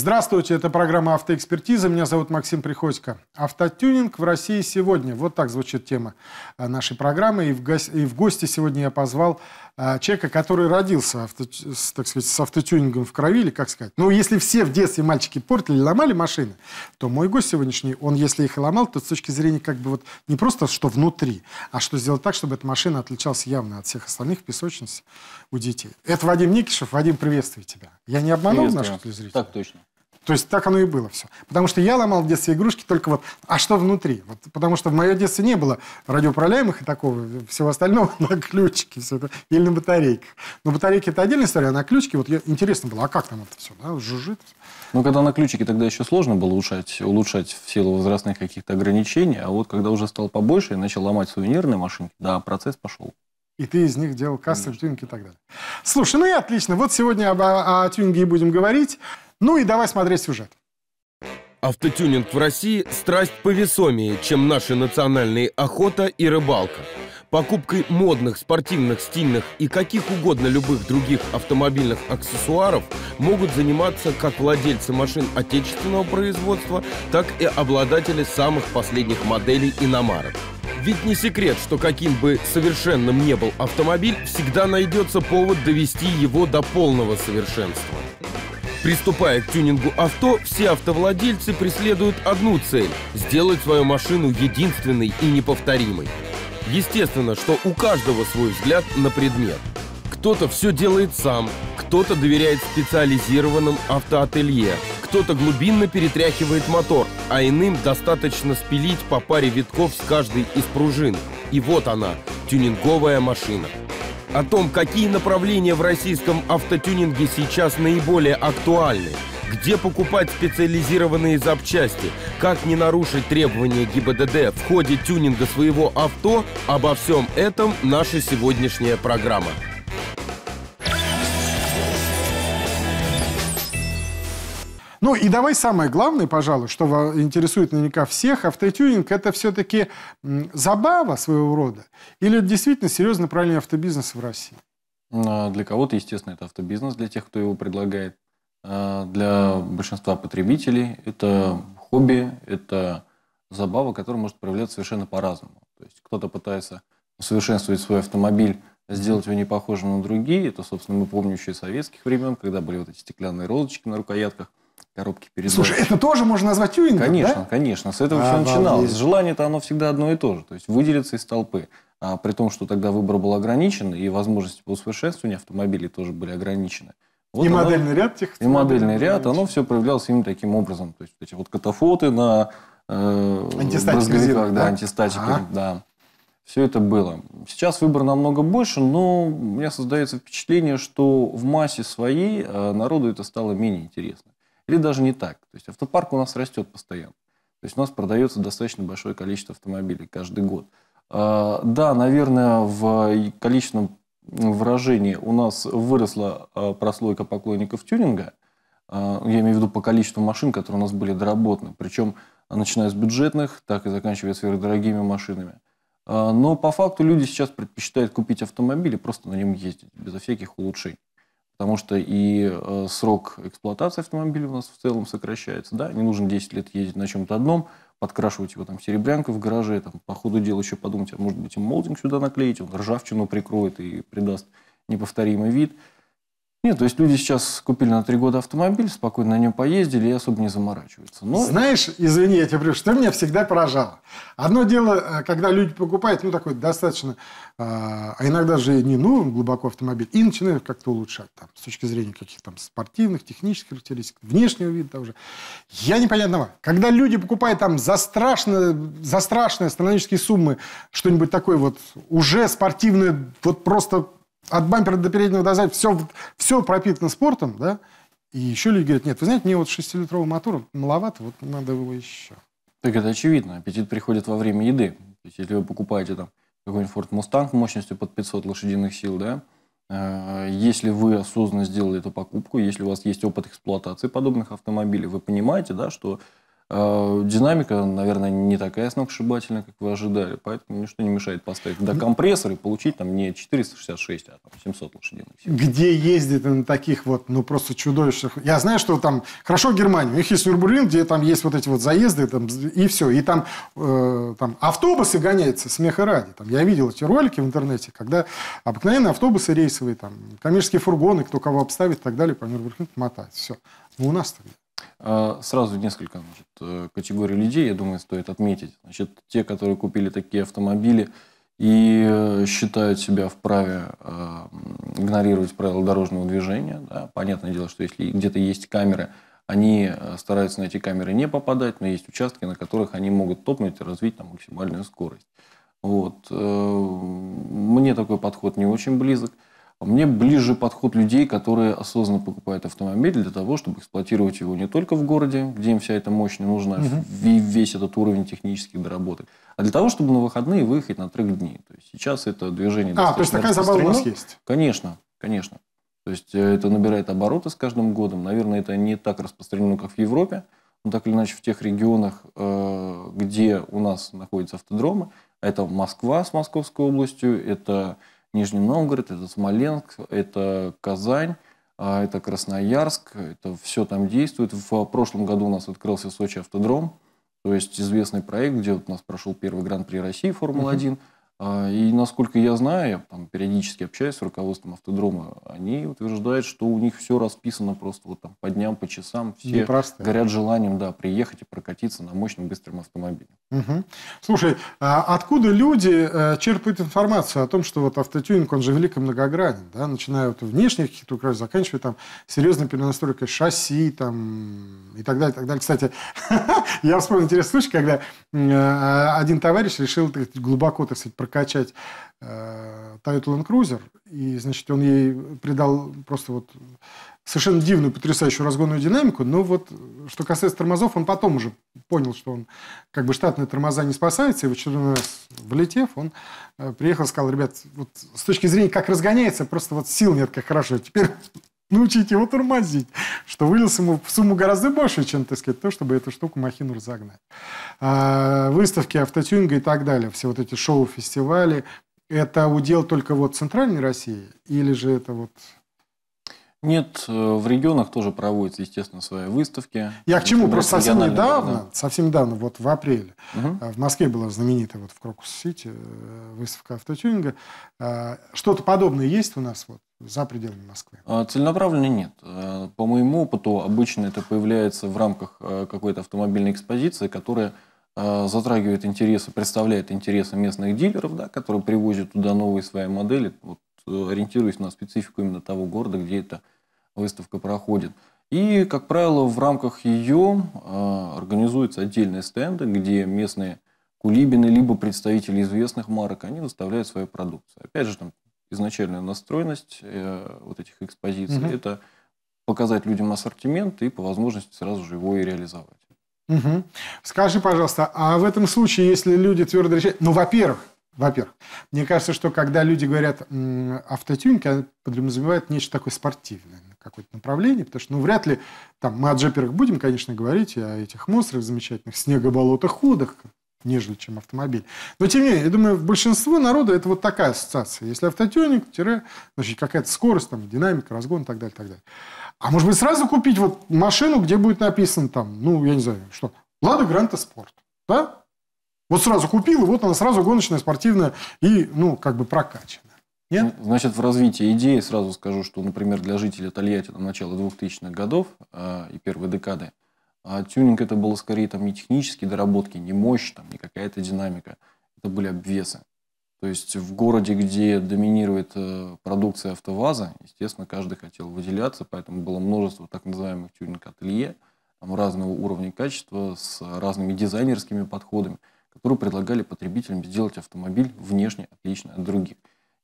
Здравствуйте, это программа «Автоэкспертиза». Меня зовут Максим Приходько. «Автотюнинг в России сегодня». Вот так звучит тема э, нашей программы. И в, гости сегодня я позвал а, человека, который родился, авто, с, так сказать, с автотюнингом в крови, или как сказать. Ну, если все в детстве мальчики портили, ломали машины, то мой гость сегодняшний, он, если их и ломал, то с точки зрения как бы вот не просто, что внутри, а что сделать так, чтобы эта машина отличалась явно от всех остальных песочниц у детей. Это Вадим Никишев. Вадим, приветствую тебя. Я не обманул наших телезрителей? Так точно. То есть так оно и было все. Потому что я ломал в детстве игрушки только вот, а что внутри? Вот, потому что в мое детстве не было радиоуправляемых и такого, э, всего остального на ключике все это, или на батарейках. Но батарейки это отдельная история, а на ключике вот интересно было, а как там это все, да, жужжит? Ну, когда на ключике тогда еще сложно было улучшать, улучшать в силу возрастных каких-то ограничений, а вот когда уже стал побольше и начал ломать сувенирные машинки, да, процесс пошел. И ты из них делал кассы, тюнинги и так далее. Слушай, ну и отлично. Вот сегодня об, о, о тюнинге и будем говорить. Ну и давай смотреть сюжет. Автотюнинг в России – страсть повесомее, чем наши национальные охота и рыбалка. Покупкой модных, спортивных, стильных и каких угодно любых других автомобильных аксессуаров могут заниматься как владельцы машин отечественного производства, так и обладатели самых последних моделей иномарок. Ведь не секрет, что каким бы совершенным не был автомобиль, всегда найдется повод довести его до полного совершенства. Приступая к тюнингу авто, все автовладельцы преследуют одну цель – сделать свою машину единственной и неповторимой. Естественно, что у каждого свой взгляд на предмет. Кто-то все делает сам, кто-то доверяет специализированным автоателье, кто-то глубинно перетряхивает мотор, а иным достаточно спилить по паре витков с каждой из пружин. И вот она, тюнинговая машина о том, какие направления в российском автотюнинге сейчас наиболее актуальны, где покупать специализированные запчасти, как не нарушить требования ГИБДД в ходе тюнинга своего авто, обо всем этом наша сегодняшняя программа. Ну и давай самое главное, пожалуй, что интересует наверняка всех, автотюнинг – это все-таки забава своего рода или действительно серьезное правильный автобизнес в России? А, для кого-то, естественно, это автобизнес, для тех, кто его предлагает. А, для большинства потребителей это хобби, это забава, которая может проявляться совершенно по-разному. То есть кто-то пытается усовершенствовать свой автомобиль, сделать его не похожим на другие. Это, собственно, мы помним еще и советских времен, когда были вот эти стеклянные розочки на рукоятках – коробки передач. Слушай, это тоже можно назвать тюнингом, Конечно, да? конечно. С этого а, все начиналось. Желание-то оно всегда одно и то же. То есть выделиться из толпы. А при том, что тогда выбор был ограничен, и возможности по усовершенствованию автомобилей тоже были ограничены. Вот и оно, модельный ряд тех. И модельный ряд, оно все проявлялось именно таким образом. То есть эти вот катафоты на э, антистатиках, да, да? антистатиках, ага. да. Все это было. Сейчас выбор намного больше, но у меня создается впечатление, что в массе своей э, народу это стало менее интересно. Или даже не так. То есть автопарк у нас растет постоянно. То есть у нас продается достаточно большое количество автомобилей каждый год. А, да, наверное, в количественном выражении у нас выросла а, прослойка поклонников тюнинга. А, я имею в виду по количеству машин, которые у нас были доработаны. Причем начиная с бюджетных, так и заканчивая сверхдорогими машинами. Но по факту люди сейчас предпочитают купить автомобиль и просто на нем ездить, безо всяких улучшений потому что и э, срок эксплуатации автомобиля у нас в целом сокращается, да, не нужно 10 лет ездить на чем-то одном, подкрашивать его там серебрянкой в гараже, там, по ходу дела еще подумать, а может быть им молдинг сюда наклеить, он ржавчину прикроет и придаст неповторимый вид – нет, то есть люди сейчас купили на три года автомобиль, спокойно на нем поездили и особо не заморачиваются. Но... Знаешь, извини, я тебе говорю, что меня всегда поражало. Одно дело, э, когда люди покупают, ну, такой достаточно, а, а иногда же не ну, глубоко автомобиль, и начинают как-то улучшать, там, с точки зрения каких-то там спортивных, технических характеристик, внешнего вида того же. Я непонятного. Когда люди покупают там за, страшно, за страшные астрономические суммы что-нибудь такое вот уже спортивное, вот просто от бампера до переднего доза все, все пропитано спортом, да? И еще люди говорят, нет, вы знаете, мне вот 6-литровый мотор маловато, вот надо его еще. Так это очевидно, аппетит приходит во время еды. То есть если вы покупаете там какой-нибудь Ford Mustang мощностью под 500 лошадиных сил, да, э, если вы осознанно сделали эту покупку, если у вас есть опыт эксплуатации подобных автомобилей, вы понимаете, да, что а, динамика, наверное, не такая сногсшибательная, как вы ожидали, поэтому ничто не мешает поставить до компрессора и получить там не 466, а там 700 лошадиных сил. Где ездит на таких вот, ну, просто чудовищных... Я знаю, что там... Хорошо, Германия, у них есть Нюрбурин, где там есть вот эти вот заезды, там, и все. И там, э, там автобусы гоняются, смеха ради. Там, я видел эти ролики в интернете, когда обыкновенные автобусы рейсовые, там, коммерческие фургоны, кто кого обставит и так далее, по Нюрбургрингу мотать. Все. Но ну, у нас-то нет. А, сразу несколько значит, э, категорий людей, я думаю, стоит отметить. Значит, те, которые купили такие автомобили и э, считают себя вправе а, игнорировать правила дорожного движения. Да. Понятное дело, что если где-то есть камеры, они э, стараются на эти камеры не попадать, но есть участки, на которых они могут топнуть и развить там, максимальную скорость. Вот. Мне такой подход не очень близок. Мне ближе подход людей, которые осознанно покупают автомобиль для того, чтобы эксплуатировать его не только в городе, где им вся эта мощь не нужна, угу. весь этот уровень технических доработок, а для того, чтобы на выходные выехать на трек дни. То есть сейчас это движение А, то есть такая забава у нас есть? Конечно, конечно. То есть э, это набирает обороты с каждым годом. Наверное, это не так распространено, как в Европе, но так или иначе в тех регионах, э, где у нас находятся автодромы, это Москва с Московской областью, это Нижний Новгород, это Смоленск, это Казань, а, это Красноярск, это все там действует. В а, прошлом году у нас открылся Сочи автодром, то есть известный проект, где вот у нас прошел первый гран-при России Формулы 1 Uh-huh. А, и насколько я знаю, я там периодически общаюсь с руководством автодрома, они утверждают, что у них все расписано просто вот там по дням, по часам. Все Непростые. горят желанием, да, приехать и прокатиться на мощном быстром автомобиле. Угу. Слушай, а откуда люди э, черпают информацию о том, что вот автотюнинг, он же велико многогранен, да, начиная от внешних каких-то украшений, заканчивая там серьезной перенастройкой шасси там и так далее, так далее. Кстати, я вспомнил интересный случай, когда э, один товарищ решил глубоко, так сказать, прокачать э, Toyota Land Cruiser, и, значит, он ей придал просто вот совершенно дивную, потрясающую разгонную динамику, но вот что касается тормозов, он потом уже понял, что он как бы штатные тормоза не спасаются, и в очередной раз влетев, он э, приехал и сказал, ребят, вот с точки зрения как разгоняется, просто вот сил нет, как хорошо, теперь научить его тормозить, что вылез ему в сумму гораздо больше, чем, так сказать, то, чтобы эту штуку махину разогнать. А, выставки автотюнинга и так далее, все вот эти шоу, фестивали, это удел только вот Центральной России или же это вот нет, э, в регионах тоже проводятся, естественно, свои выставки. Я к чему? Просто совсем недавно, да. совсем недавно, вот в апреле, угу. в Москве была знаменитая вот в Крокус-Сити э, выставка автотюнинга. Что-то подобное есть у нас вот за пределами Москвы? А, целенаправленно нет. А, по моему опыту, обычно это появляется в рамках а, какой-то автомобильной экспозиции, которая затрагивает интересы, представляет интересы местных дилеров, да, которые привозят туда новые свои модели, вот, э, ориентируясь на специфику именно того города, где эта выставка проходит. И, как правило, в рамках ее организуются отдельные стенды, где местные кулибины, либо представители известных марок, они выставляют свою продукцию. Опять же, там изначальная настроенность э, вот этих экспозиций угу. это показать людям ассортимент и по возможности сразу же его и реализовать. Угу. Скажи, пожалуйста, а в этом случае, если люди твердо решают, ну, во-первых, во-первых, мне кажется, что когда люди говорят автотюнинг, они подразумевают нечто такое спортивное, какое-то направление, потому что, ну, вряд ли, там, мы о джеперах будем, конечно, говорить, о этих монстрах замечательных, снегоболотах, ходах, нежели чем автомобиль. Но тем не менее, я думаю, большинство народа это вот такая ассоциация. Если автотюнинг, тире, значит, какая-то скорость, там, динамика, разгон и так далее, и так далее. А может быть, сразу купить вот машину, где будет написано там, ну, я не знаю, что, «Лада Гранта Спорт», да? Вот сразу купил, и вот она сразу гоночная, спортивная и, ну, как бы прокачана. Нет? Ну, значит, в развитии идеи сразу скажу, что, например, для жителей Тольятти на начало 2000-х годов э, и первой декады – а тюнинг это было скорее там не технические доработки, не мощь, там, не какая-то динамика. Это были обвесы. То есть в городе, где доминирует э, продукция АвтоВАЗа, естественно, каждый хотел выделяться, поэтому было множество так называемых тюнинг-ателье, там разного уровня качества с разными дизайнерскими подходами, которые предлагали потребителям сделать автомобиль внешне отличный от других.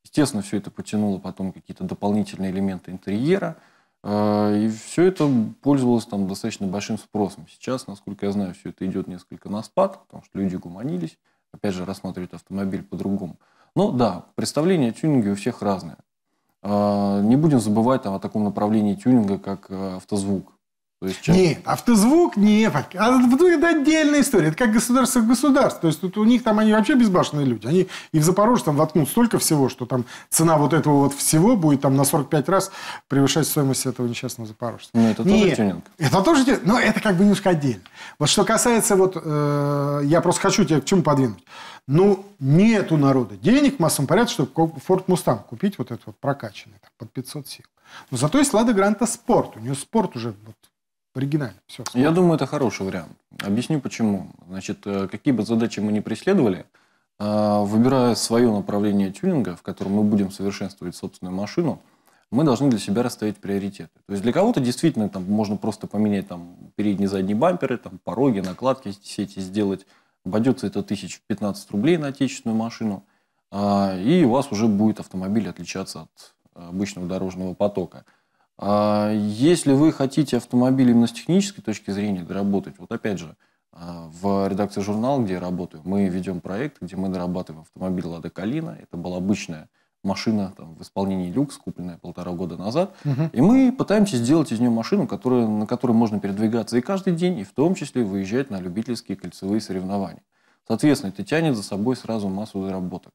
Естественно, все это потянуло потом какие-то дополнительные элементы интерьера – а, и все это пользовалось там достаточно большим спросом. Сейчас, насколько я знаю, все это идет несколько на спад, потому что люди гуманились, опять же, рассматривают автомобиль по-другому. Но ну да, представление о тюнинге у всех разное. А, не будем забывать там, о таком направлении тюнинга, как э, автозвук есть, чем... Не, автозвук не. А это отдельная история. Это как государство государств. То есть тут у них там они вообще безбашенные люди. Они и в Запорожье там воткнут столько всего, что там цена вот этого вот всего будет там на 45 раз превышать стоимость этого несчастного Запорожца. Ну, это не, тоже тюнинг. Это тоже тюнинг, но это как бы немножко отдельно. Вот что касается вот... Э, я просто хочу тебя к чему подвинуть. Ну, нет у народа денег в массовом порядке, чтобы Форд Мустан купить вот этот вот прокачанный там, под 500 сил. Но зато есть Лада Гранта Спорт. У нее спорт уже вот оригинально. Все, Я думаю, это хороший вариант. Объясню почему. Значит, э, какие бы задачи мы ни преследовали, э, выбирая свое направление тюнинга, в котором мы будем совершенствовать собственную машину, мы должны для себя расставить приоритеты. То есть для кого-то действительно там можно просто поменять там передние и задние бамперы, там пороги, накладки сети сделать. Обойдется это тысяч 15 рублей на отечественную машину, э, и у вас уже будет автомобиль отличаться от обычного дорожного потока. А если вы хотите автомобиль именно с технической точки зрения доработать, вот опять же, а, в редакции журнала, где я работаю, мы ведем проект, где мы дорабатываем автомобиль «Лада Калина». Это была обычная машина там, в исполнении люкс, купленная полтора года назад. Угу. И мы пытаемся сделать из нее машину, которая, на которой можно передвигаться и каждый день, и в том числе выезжать на любительские кольцевые соревнования. Соответственно, это тянет за собой сразу массу доработок.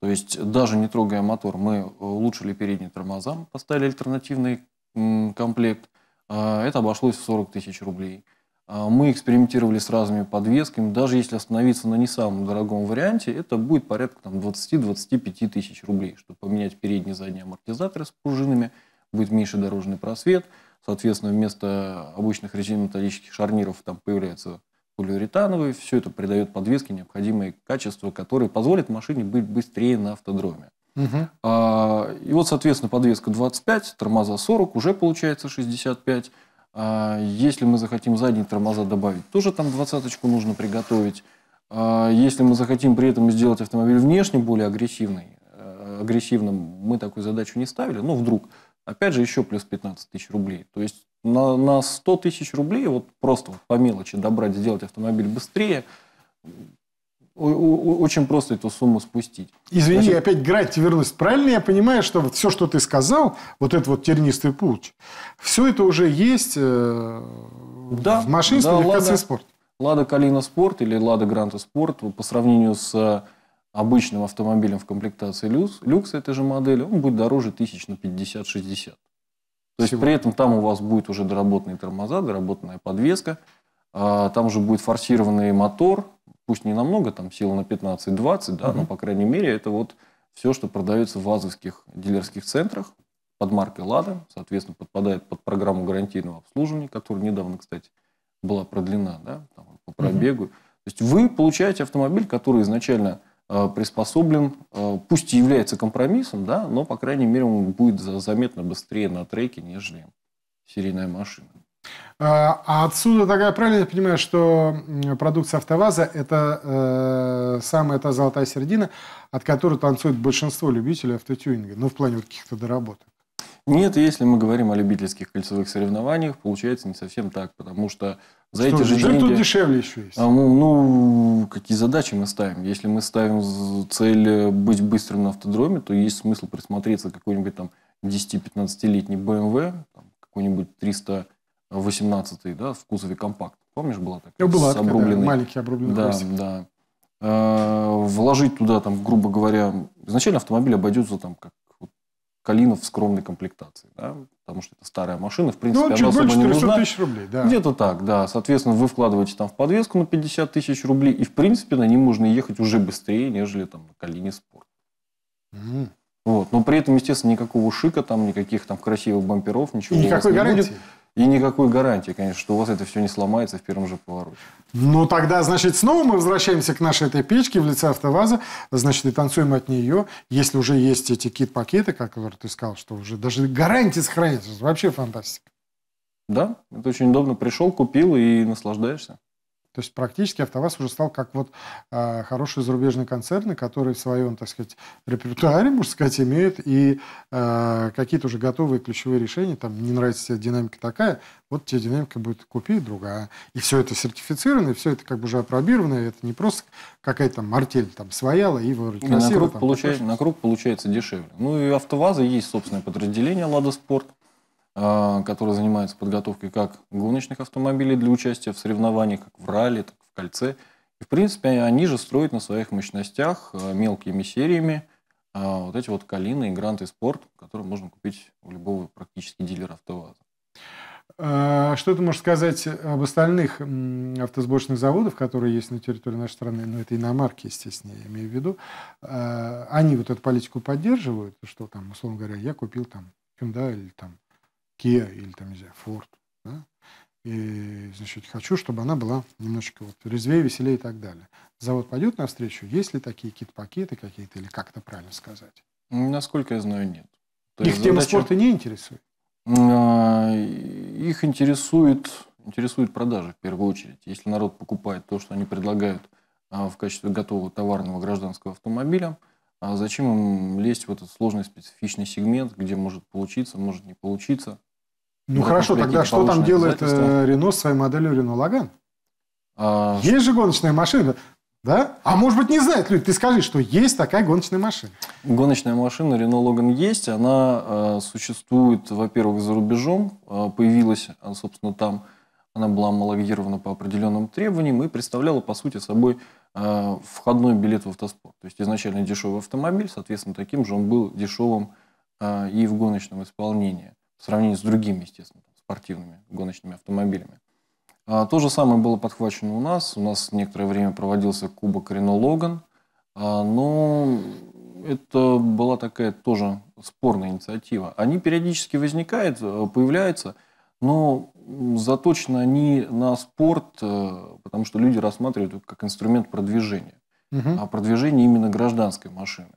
То есть даже не трогая мотор, мы улучшили передние тормоза, поставили альтернативные комплект, а, это обошлось в 40 тысяч рублей. А, мы экспериментировали с разными подвесками. Даже если остановиться на не самом дорогом варианте, это будет порядка 20-25 тысяч рублей, чтобы поменять передний и задний амортизаторы с пружинами, будет меньше дорожный просвет. Соответственно, вместо обычных резинометаллических шарниров там появляются полиуретановые. Все это придает подвеске необходимое качество, которое позволит машине быть быстрее на автодроме. Угу. и вот, соответственно, подвеска 25, тормоза 40, уже получается 65. А, если мы захотим задние тормоза добавить, тоже там двадцаточку нужно приготовить. А, если мы захотим при этом сделать автомобиль внешне более агрессивный, э, агрессивным, мы такую задачу не ставили, но ну, вдруг. Опять же, еще плюс 15 тысяч рублей. То есть на, на 100 тысяч рублей, вот просто вот по мелочи добрать, сделать автомобиль быстрее, очень просто эту сумму спустить. Извини, Значит... опять грать вернусь. Правильно я понимаю, что вот все, что ты сказал, вот этот вот тернистый путь, все это уже есть э, да, в машине да, Лада, спорт? Лада Калина Спорт или Лада Гранта Спорт по сравнению с э, обычным автомобилем в комплектации люкс, люкс этой же модели, он будет дороже тысяч на 50-60. То есть при этом там у вас будет уже доработанные тормоза, доработанная подвеска, а, там уже будет форсированный мотор, пусть не намного, там сила на 15-20, да, угу. но, по крайней мере, это вот все, что продается в азовских дилерских центрах под маркой «Лада», соответственно, подпадает под программу гарантийного обслуживания, которая недавно, кстати, была продлена да, там, по пробегу. Угу. То есть вы получаете автомобиль, который изначально э, приспособлен, э, пусть и является компромиссом, да, но, по крайней мере, он будет заметно быстрее на треке, нежели серийная машина. А, а отсюда такая, правильно я понимаю, что продукция АвтоВАЗа – это э, самая та золотая середина, от которой танцует большинство любителей автотюнинга, ну, в плане вот каких-то доработок. Нет, если мы говорим о любительских кольцевых соревнованиях, получается не совсем так, потому что за что, эти же деньги... тут дешевле еще есть? А, ну, ну, какие задачи мы ставим? Если мы ставим цель э, быть быстрым на автодроме, то есть смысл присмотреться к какой-нибудь там 10-15-летний BMW, эм какой-нибудь 300 18 да, в кузове компакт. Помнишь, была такая? Ну, была с такая, обрубленной... да, маленький обрубленный Да, колесик. да. Э, вложить туда, там, грубо говоря, изначально автомобиль обойдется там как вот, Калинов в скромной комплектации, да, потому что это старая машина, в ну, принципе, ну, она особо не нужна. тысяч рублей, да. Где-то так, да. Соответственно, вы вкладываете там в подвеску на 50 тысяч рублей, и, в принципе, на ней можно ехать уже быстрее, нежели там на Калине Спорт. Угу. Вот. Но при этом, естественно, никакого шика, там, никаких там красивых бамперов, ничего. И никакой не гарантии. Будет. И никакой гарантии, конечно, что у вас это все не сломается в первом же повороте. Ну, тогда, значит, снова мы возвращаемся к нашей этой печке в лице автоваза, значит, и танцуем от нее. Если уже есть эти кит-пакеты, как ты сказал, что уже даже гарантии сохраняются, вообще фантастика. Да, это очень удобно. Пришел, купил и наслаждаешься. То есть практически АвтоВАЗ уже стал как вот э, хорошие зарубежные концерны, которые в своем, так сказать, репертуаре, можно сказать, имеют и э, какие-то уже готовые ключевые решения. Там не нравится тебе динамика такая, вот тебе динамика будет купи другая. И все это сертифицировано, и все это как бы уже опробировано, и это не просто какая-то там артель там свояла и вроде красиво. На круг, там, получается, на круг получается дешевле. Ну и у АвтоВАЗа есть собственное подразделение «Лада Спорт», а, который занимается подготовкой как гоночных автомобилей для участия в соревнованиях, как в ралли, так и в кольце. И, в принципе, они же строят на своих мощностях а, мелкими сериями а, вот эти вот «Калины» и «Гранты Спорт», которые можно купить у любого практически дилера «АвтоВАЗа». Что ты можешь сказать об остальных автосборочных заводах, которые есть на территории нашей страны? Ну, это иномарки, естественно, я имею в виду. Они вот эту политику поддерживают, что там, условно говоря, я купил там Hyundai или там Kia или там, не знаю, Ford. Да? И, значит, хочу, чтобы она была немножечко вот резвее, веселее и так далее. Завод пойдет навстречу? Есть ли такие какие пакеты какие-то, или как то правильно сказать? Насколько я знаю, нет. То Их тема задача... спорта не интересует? А, их интересует, интересует продажи в первую очередь. Если народ покупает то, что они предлагают а, в качестве готового товарного гражданского автомобиля, а зачем им лезть в этот сложный специфичный сегмент, где может получиться, может не получиться – ну, ну, хорошо, тогда что там делает э, Рено с своей моделью Рено Лаган? А... Есть же гоночная машина. Да? А может быть, не знают люди. Ты скажи, что есть такая гоночная машина. Гоночная машина Рено Логан есть. Она э, существует, во-первых, за рубежом. Э, появилась, э, собственно, там. Она была homологирована по определенным требованиям и представляла, по сути, собой э, входной билет в автоспорт. То есть изначально дешевый автомобиль, соответственно, таким же он был дешевым э, и в гоночном исполнении в сравнении с другими, естественно, спортивными гоночными автомобилями. А, то же самое было подхвачено у нас. У нас некоторое время проводился кубок Рено Логан, а, но это была такая тоже спорная инициатива. Они периодически возникают, э, появляются, но заточены они на спорт, э, потому что люди рассматривают это как инструмент продвижения. Угу. А продвижение именно гражданской машины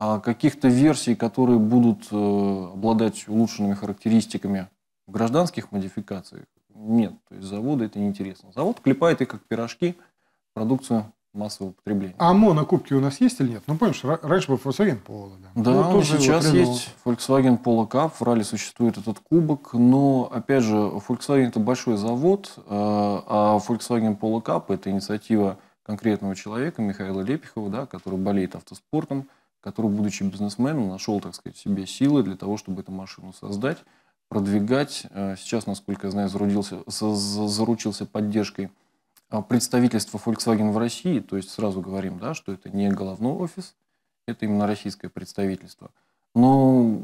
а каких-то версий, которые будут э, обладать улучшенными характеристиками в гражданских модификациях, нет. То есть заводы это неинтересно. Завод клепает их как пирожки, продукцию массового потребления. А монокубки у нас есть или нет? Ну, помнишь, раньше был Volkswagen Polo. Да, да ну, сейчас есть Volkswagen Polo Cup, в ралли существует этот кубок, но, опять же, Volkswagen – это большой завод, э, а Volkswagen Polo Cup – это инициатива конкретного человека, Михаила Лепихова, да, который болеет автоспортом, который, будучи бизнесменом, нашел, так сказать, себе силы для того, чтобы эту машину создать, продвигать. Э, сейчас, насколько я знаю, зарудился, заручился поддержкой э, представительства Volkswagen в России, то есть сразу говорим, да, что это не головной офис, это именно российское представительство. Но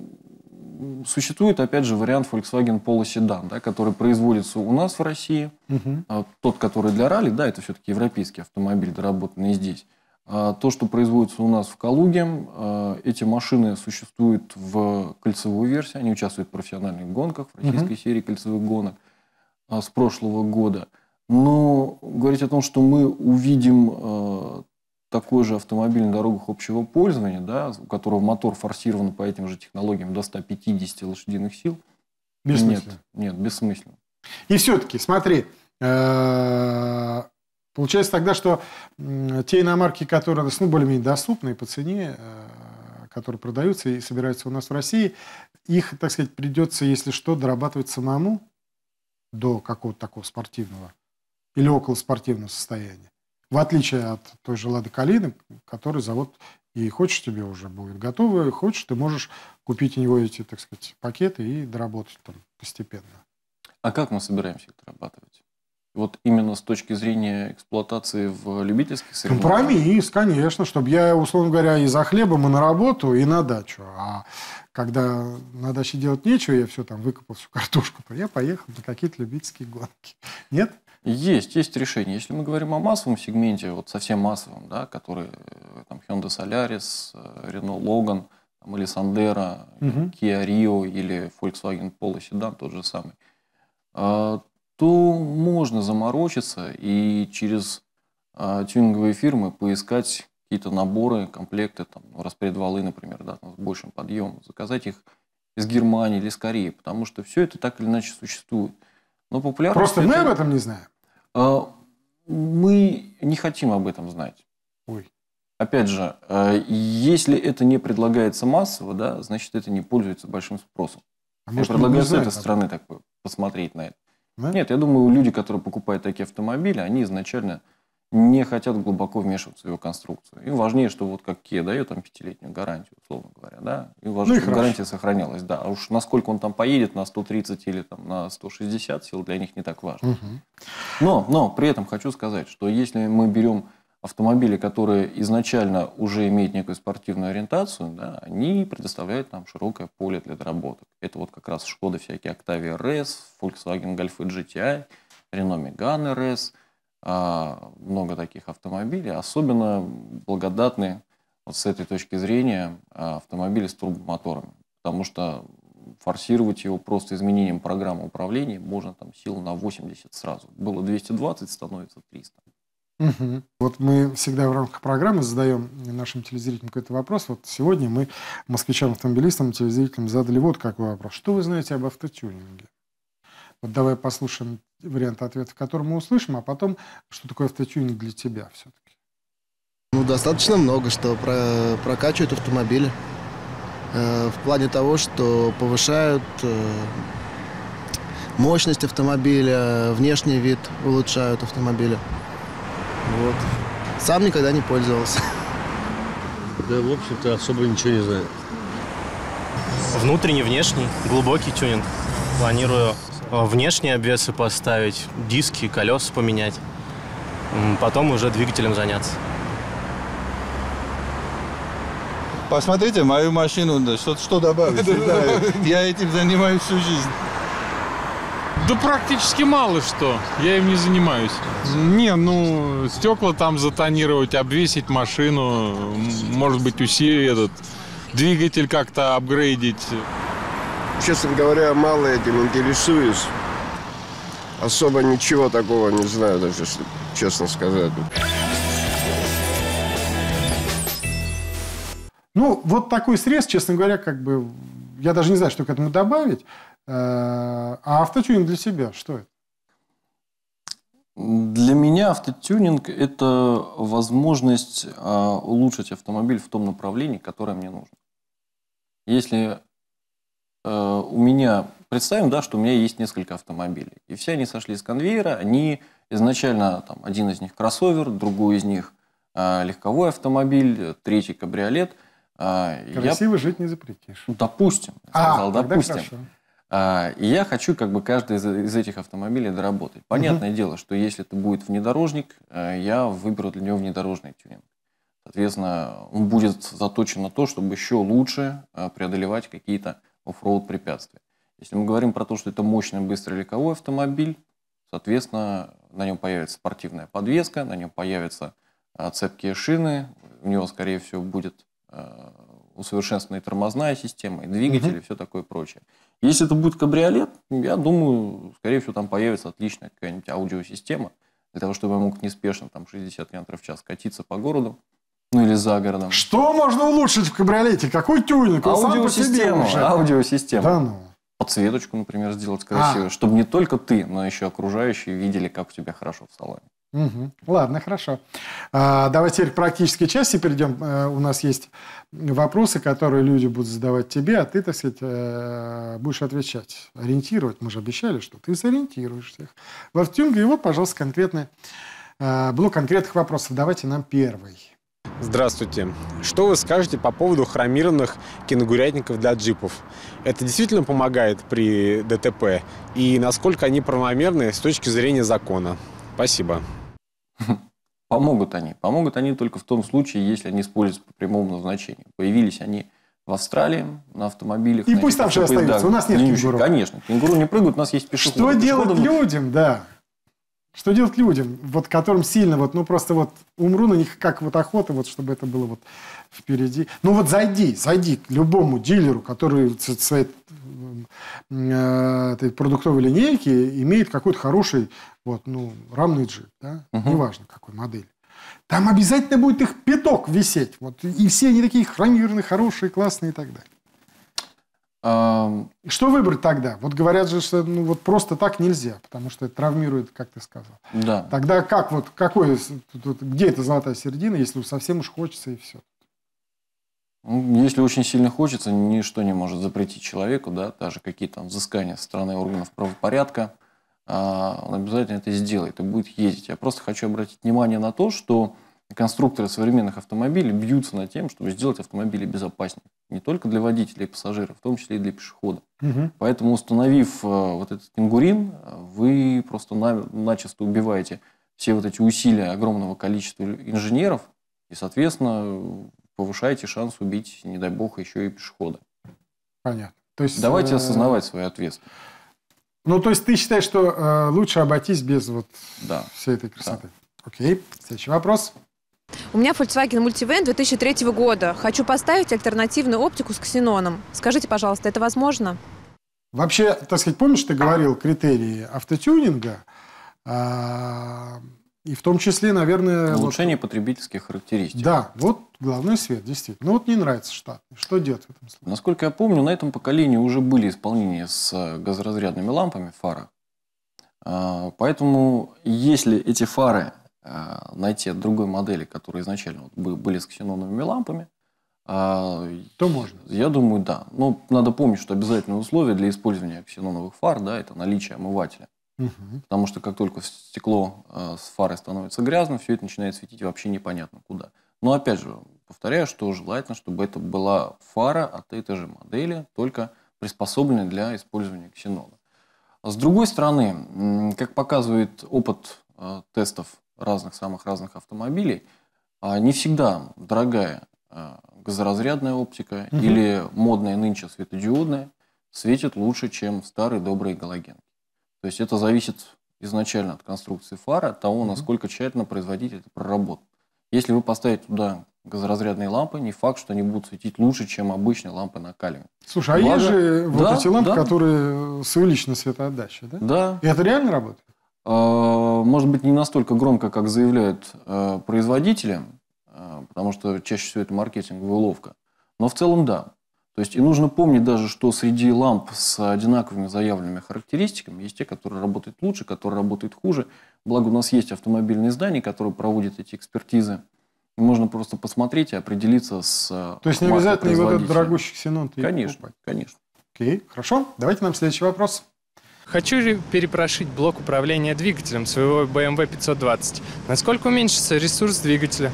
существует, опять же, вариант Volkswagen Polo Sedan, да, который производится у нас в России. Угу. Тот, который для ралли, да, это все-таки европейский автомобиль, доработанный здесь. А, то, что производится у нас в Калуге, а, эти машины существуют в кольцевой версии, они участвуют в профессиональных гонках, в российской угу. серии кольцевых гонок а, с прошлого года. Но говорить о том, что мы увидим такой же автомобиль на дорогах общего пользования, да, у которого мотор форсирован по этим же технологиям до 150 лошадиных сил, бессмысленно. нет, нет, бессмысленно. И все-таки, смотри, э, Получается тогда, что те иномарки, которые ну, более-менее доступны по цене, э, которые продаются и собираются у нас в России, их, так сказать, придется, если что, дорабатывать самому до какого-то такого спортивного или около спортивного состояния. В отличие от той же «Лады Калины», который завод и хочешь тебе уже будет готово, хочешь, ты можешь купить у него эти, так сказать, пакеты и доработать там постепенно. А как мы собираемся их дорабатывать? вот именно с точки зрения эксплуатации в любительских соревнованиях? Компромисс, конечно, чтобы я, условно говоря, и за хлебом, и на работу, и на дачу. А когда на даче делать нечего, я все там выкопал всю картошку, то я поехал на какие-то любительские гонки. Нет? Есть, есть решение. Если мы говорим о массовом сегменте, вот совсем массовом, да, который э, там Hyundai Solaris, э, Renault Logan там, или Sandero, угу. Kia Rio или Volkswagen Polo Sedan тот же самый, а, то можно заморочиться и через э, тюнинговые фирмы поискать какие-то наборы, комплекты, там, ну, распредвалы, например, да, с большим подъемом, заказать их из Германии или из Кореи, потому что все это так или иначе существует. Но популярность... Просто это... мы об этом не знаем? Э, мы не хотим об этом знать. Ой. Опять же, э, если это не предлагается массово, да, значит, это не пользуется большим спросом. А Я предлагаю с этой стороны так посмотреть на это. Да? Нет, я думаю, люди, которые покупают такие автомобили, они изначально не хотят глубоко вмешиваться в его конструкцию. И важнее, что вот как Kia дает там пятилетнюю гарантию, условно говоря, да, и важно, ну, чтобы гарантия сохранялась, да. А уж насколько он там поедет, на 130 или там на 160 сил, для них не так важно. Угу. Но, но при этом хочу сказать, что если мы берем автомобили, которые изначально уже имеют некую спортивную ориентацию, да, они предоставляют нам широкое поле для доработок. Это вот как раз Шкода всякие Octavia RS, Volkswagen Golf GTI, Renault Megane RS, а, много таких автомобилей. Особенно благодатны вот с этой точки зрения а, автомобили с турбомоторами, потому что форсировать его просто изменением программы управления можно там сил на 80 сразу. Было 220, становится 300. Угу. Вот мы всегда в рамках программы задаем нашим телезрителям какой-то вопрос. Вот сегодня мы москвичам-автомобилистам, телезрителям задали вот какой вопрос. Что вы знаете об автотюнинге? Вот давай послушаем вариант ответа, который мы услышим, а потом, что такое автотюнинг для тебя все-таки. Ну, достаточно много, что про прокачивают автомобили. Э, в плане того, что повышают э, мощность автомобиля, внешний вид улучшают автомобиля. Вот. Сам никогда не пользовался. Да, в общем-то, особо ничего не знаю. Внутренний, внешний, глубокий тюнинг. Планирую э, внешние обвесы поставить, диски, колеса поменять. Потом уже двигателем заняться. Посмотрите мою машину, да, что, что добавить. Да, я этим занимаюсь всю жизнь. Да практически мало что. Я им не занимаюсь. Не, ну, стекла там затонировать, обвесить машину, может быть, усилить этот, двигатель как-то апгрейдить. Честно говоря, мало этим интересуюсь. Особо ничего такого не знаю даже, честно сказать. Ну, вот такой срез, честно говоря, как бы я даже не знаю, что к этому добавить. А автотюнинг для себя что это? Для меня автотюнинг – это возможность а, улучшить автомобиль в том направлении, которое мне нужно. Если э, у меня, представим, да, что у меня есть несколько автомобилей, и все они сошли с конвейера, они изначально, там, один из них кроссовер, другой из них а, легковой автомобиль, третий кабриолет. А, Красиво Я... жить не запретишь. Допустим, я сказал, а, допустим. Хорошо. А, и я хочу как бы каждый из, этих автомобилей доработать. Понятное угу. дело, что если это будет внедорожник, э, я выберу для него внедорожный тюнинг. Соответственно, он будет заточен на то, чтобы еще лучше э, преодолевать какие-то оффроуд препятствия. Если мы говорим про то, что это мощный, быстрый легковой автомобиль, соответственно, на нем появится спортивная подвеска, на нем появятся э, цепкие шины, у него, скорее всего, будет усовершенствованная тормозная система, и двигатель, угу. и все такое прочее. Если это будет кабриолет, я думаю, скорее всего, там появится отличная какая-нибудь аудиосистема для того, чтобы я мог неспешно там 60 км в час катиться по городу, ну или за городом. Что можно улучшить в кабриолете? Какой тюнинг? Он аудиосистема. Аудиосистема. Да ну. Подсветочку, например, сделать красивую, а. чтобы не только ты, но еще окружающие видели, как у тебя хорошо в салоне. Угу. Ладно, хорошо. А, давайте теперь к практической части перейдем. А, э, у нас есть вопросы, которые люди будут задавать тебе, а ты, так сказать, э, будешь отвечать. Ориентировать. Мы же обещали, что ты сориентируешь всех. Во втюнге его, пожалуйста, конкретный а, э, блок конкретных вопросов. Давайте нам первый. Здравствуйте. Что вы скажете по поводу хромированных кенгурятников для джипов? Это действительно помогает при ДТП? И насколько они правомерны с точки зрения закона? Спасибо. Помогут они. Помогут они только в том случае, если они используются по прямому назначению. Появились они в Австралии на автомобилях. И на пусть там же остаются. У нас нет Линчи, кенгуру. Конечно. Кенгуру не прыгают, у нас есть пешеходы. Что делать людям, да. Что делать людям, вот которым сильно, вот, ну просто вот умру на них, как вот охота, вот чтобы это было вот впереди. Ну вот зайди, зайди к любому дилеру, который Э, этой продуктовой линейки имеет какой-то хороший вот, ну, рамный джип, да? угу. неважно какой модель. Там обязательно будет их пяток висеть. Вот, и все они такие хромированные, хорошие, классные и так далее. Um... Что выбрать тогда? Вот говорят же, что ну, вот просто так нельзя, потому что это травмирует, как ты сказал. Да. Тогда как вот, какой, где эта золотая середина, если совсем уж хочется и все? Ну, если очень сильно хочется, ничто не может запретить человеку, да, даже какие то взыскания со стороны органов правопорядка, а, он обязательно это сделает и будет ездить. Я просто хочу обратить внимание на то, что конструкторы современных автомобилей бьются над тем, чтобы сделать автомобили безопаснее. Не только для водителей и пассажиров, в том числе и для пешехода. Угу. Поэтому, установив э, вот этот кенгурин, вы просто начисто убиваете все вот эти усилия огромного количества инженеров, и, соответственно, повышаете шанс убить, не дай бог, еще и пешехода. Понятно. То есть, Давайте э... осознавать свой ответ. Ну, то есть ты считаешь, что э, лучше обойтись без вот да. всей этой красоты? Да. Окей. Следующий вопрос. У меня Volkswagen Multivan 2003 года. Хочу поставить альтернативную оптику с ксеноном. Скажите, пожалуйста, это возможно? Вообще, так сказать, помнишь, ты говорил критерии автотюнинга? А, и в том числе, наверное... Улучшение вот... потребительских характеристик. Да, вот главный свет, действительно. Но ну, вот не нравится штат. Что делать в этом случае? Насколько я помню, на этом поколении уже были исполнения с э, газоразрядными лампами фара. А, поэтому если эти фары э, найти от другой модели, которые изначально были с ксеноновыми лампами, а, то можно. Я думаю, да. Но ну, надо помнить, что обязательное условие для использования ксеноновых фар да, это наличие омывателя. Угу. Потому что как только стекло э, с фары становится грязным, все это начинает светить вообще непонятно куда. Но опять же, повторяю, что желательно, чтобы это была фара от этой же модели, только приспособленная для использования ксенона. С другой стороны, как показывает опыт э, тестов разных самых разных автомобилей, а, не всегда дорогая э, газоразрядная оптика угу. или модная нынче светодиодная светит лучше, чем старый добрый галоген. То есть это зависит изначально от конструкции фары, от того, насколько тщательно производитель это проработал. Если вы поставите туда газоразрядные лампы, не факт, что они будут светить лучше, чем обычные лампы накаливания. Слушай, а Благо... есть же вот да, эти лампы, да. которые с увеличенной светоотдачей, да? Да. И это реально работает? А, может быть, не настолько громко, как заявляют э, производители, э, потому что чаще всего это маркетинговая уловка. Но в целом да. То есть и нужно помнить даже, что среди ламп с одинаковыми заявленными характеристиками есть те, которые работают лучше, которые работают хуже. Благо у нас есть автомобильные издания, которые проводят эти экспертизы. Можно просто посмотреть и определиться с э, То есть не обязательно вот этот дорогущий ксенон Конечно, покупать. конечно. Окей, хорошо. Давайте нам следующий вопрос. Хочу перепрошить блок управления двигателем своего BMW 520. Насколько уменьшится ресурс двигателя?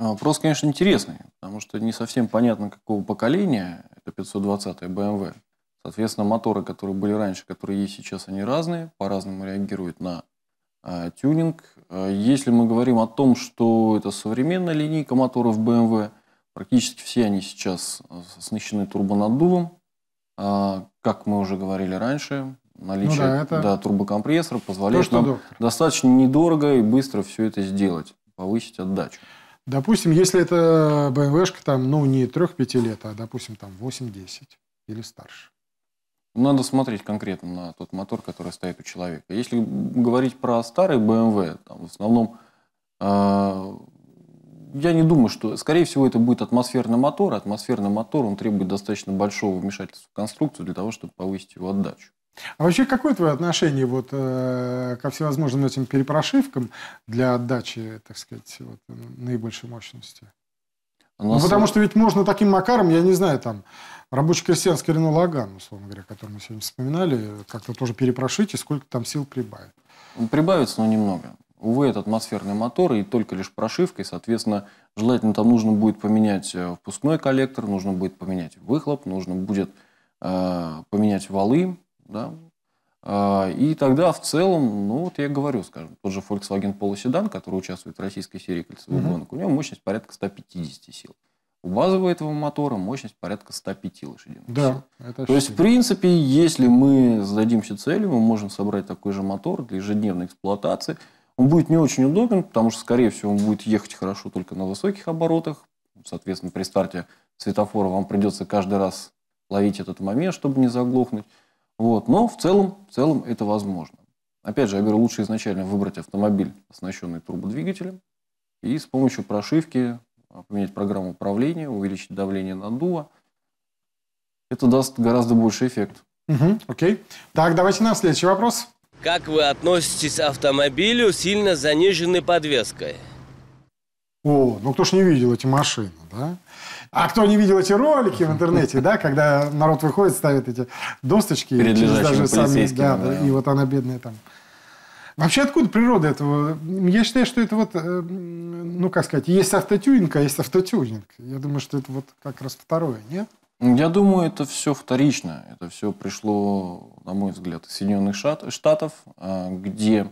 А, вопрос, конечно, интересный, потому что не совсем понятно, какого поколения это 520 BMW. Эм Соответственно, моторы, которые были раньше, которые есть сейчас, они разные, по-разному реагируют на э, тюнинг. А, если мы говорим о том, что это современная линейка моторов BMW, эм практически все они сейчас оснащены турбонаддувом. А, как мы уже говорили раньше, наличие ну да, это... да, турбокомпрессора позволяет То, нам доктор. достаточно недорого и быстро все это сделать, повысить отдачу. Допустим, если это БМВшка, там, ну, не 3-5 лет, а, допустим, там 8-10 или старше. Надо смотреть конкретно на тот мотор, который стоит у человека. Если говорить про старый BMW, там, в основном, э, я не думаю, что, скорее всего, это будет атмосферный мотор. Атмосферный мотор, он требует достаточно большого вмешательства в конструкцию для того, чтобы повысить его отдачу. А вообще, какое твое отношение вот, э, ко всевозможным этим перепрошивкам для отдачи, так сказать, вот, наибольшей мощности? Ну, нас... потому что ведь можно таким макаром, я не знаю, там, рабочий крестьянский Рено Лаган, условно говоря, который мы сегодня вспоминали, как-то тоже перепрошить и сколько там сил прибавит. Ну, прибавится, но немного. Увы, это атмосферный мотор и только лишь прошивкой, соответственно, желательно там нужно будет поменять э, впускной коллектор, нужно будет поменять выхлоп, нужно будет э, поменять валы, да, а, и тогда в целом, ну вот я говорю, скажем, тот же Volkswagen Polo Sedan, который участвует в российской серии кольцевых угу. гонок, у него мощность порядка 150 сил. У базового этого мотора мощность порядка 105 лошадиных да, сил. Это То есть, в принципе, если мы зададимся целью, мы можем собрать такой же мотор для ежедневной эксплуатации. Он будет не очень удобен, потому что, скорее всего, он будет ехать хорошо только на высоких оборотах. Соответственно, при старте светофора вам придется каждый раз ловить этот момент, чтобы не заглохнуть. Вот. Но в целом, в целом это возможно. Опять же, я говорю, лучше изначально выбрать автомобиль, оснащенный турбодвигателем, и с помощью прошивки а, поменять программу управления, увеличить давление наддува. Это даст гораздо больше эффект. Угу, окей. Так, давайте на следующий вопрос. Как вы относитесь к автомобилю с сильно заниженной подвеской? О, ну кто ж не видел эти машины, да? А кто не видел эти ролики в интернете, да, когда народ выходит, ставит эти досточки. Перед лежащим сами, да, да, и вот она бедная там. Вообще откуда природа этого? Я считаю, что это вот, э, ну как сказать, есть автотюнинг, а есть автотюнинг. Я думаю, что это вот как раз второе, нет? Я думаю, это все вторично. Это все пришло, на мой взгляд, из Соединенных Штатов, а, где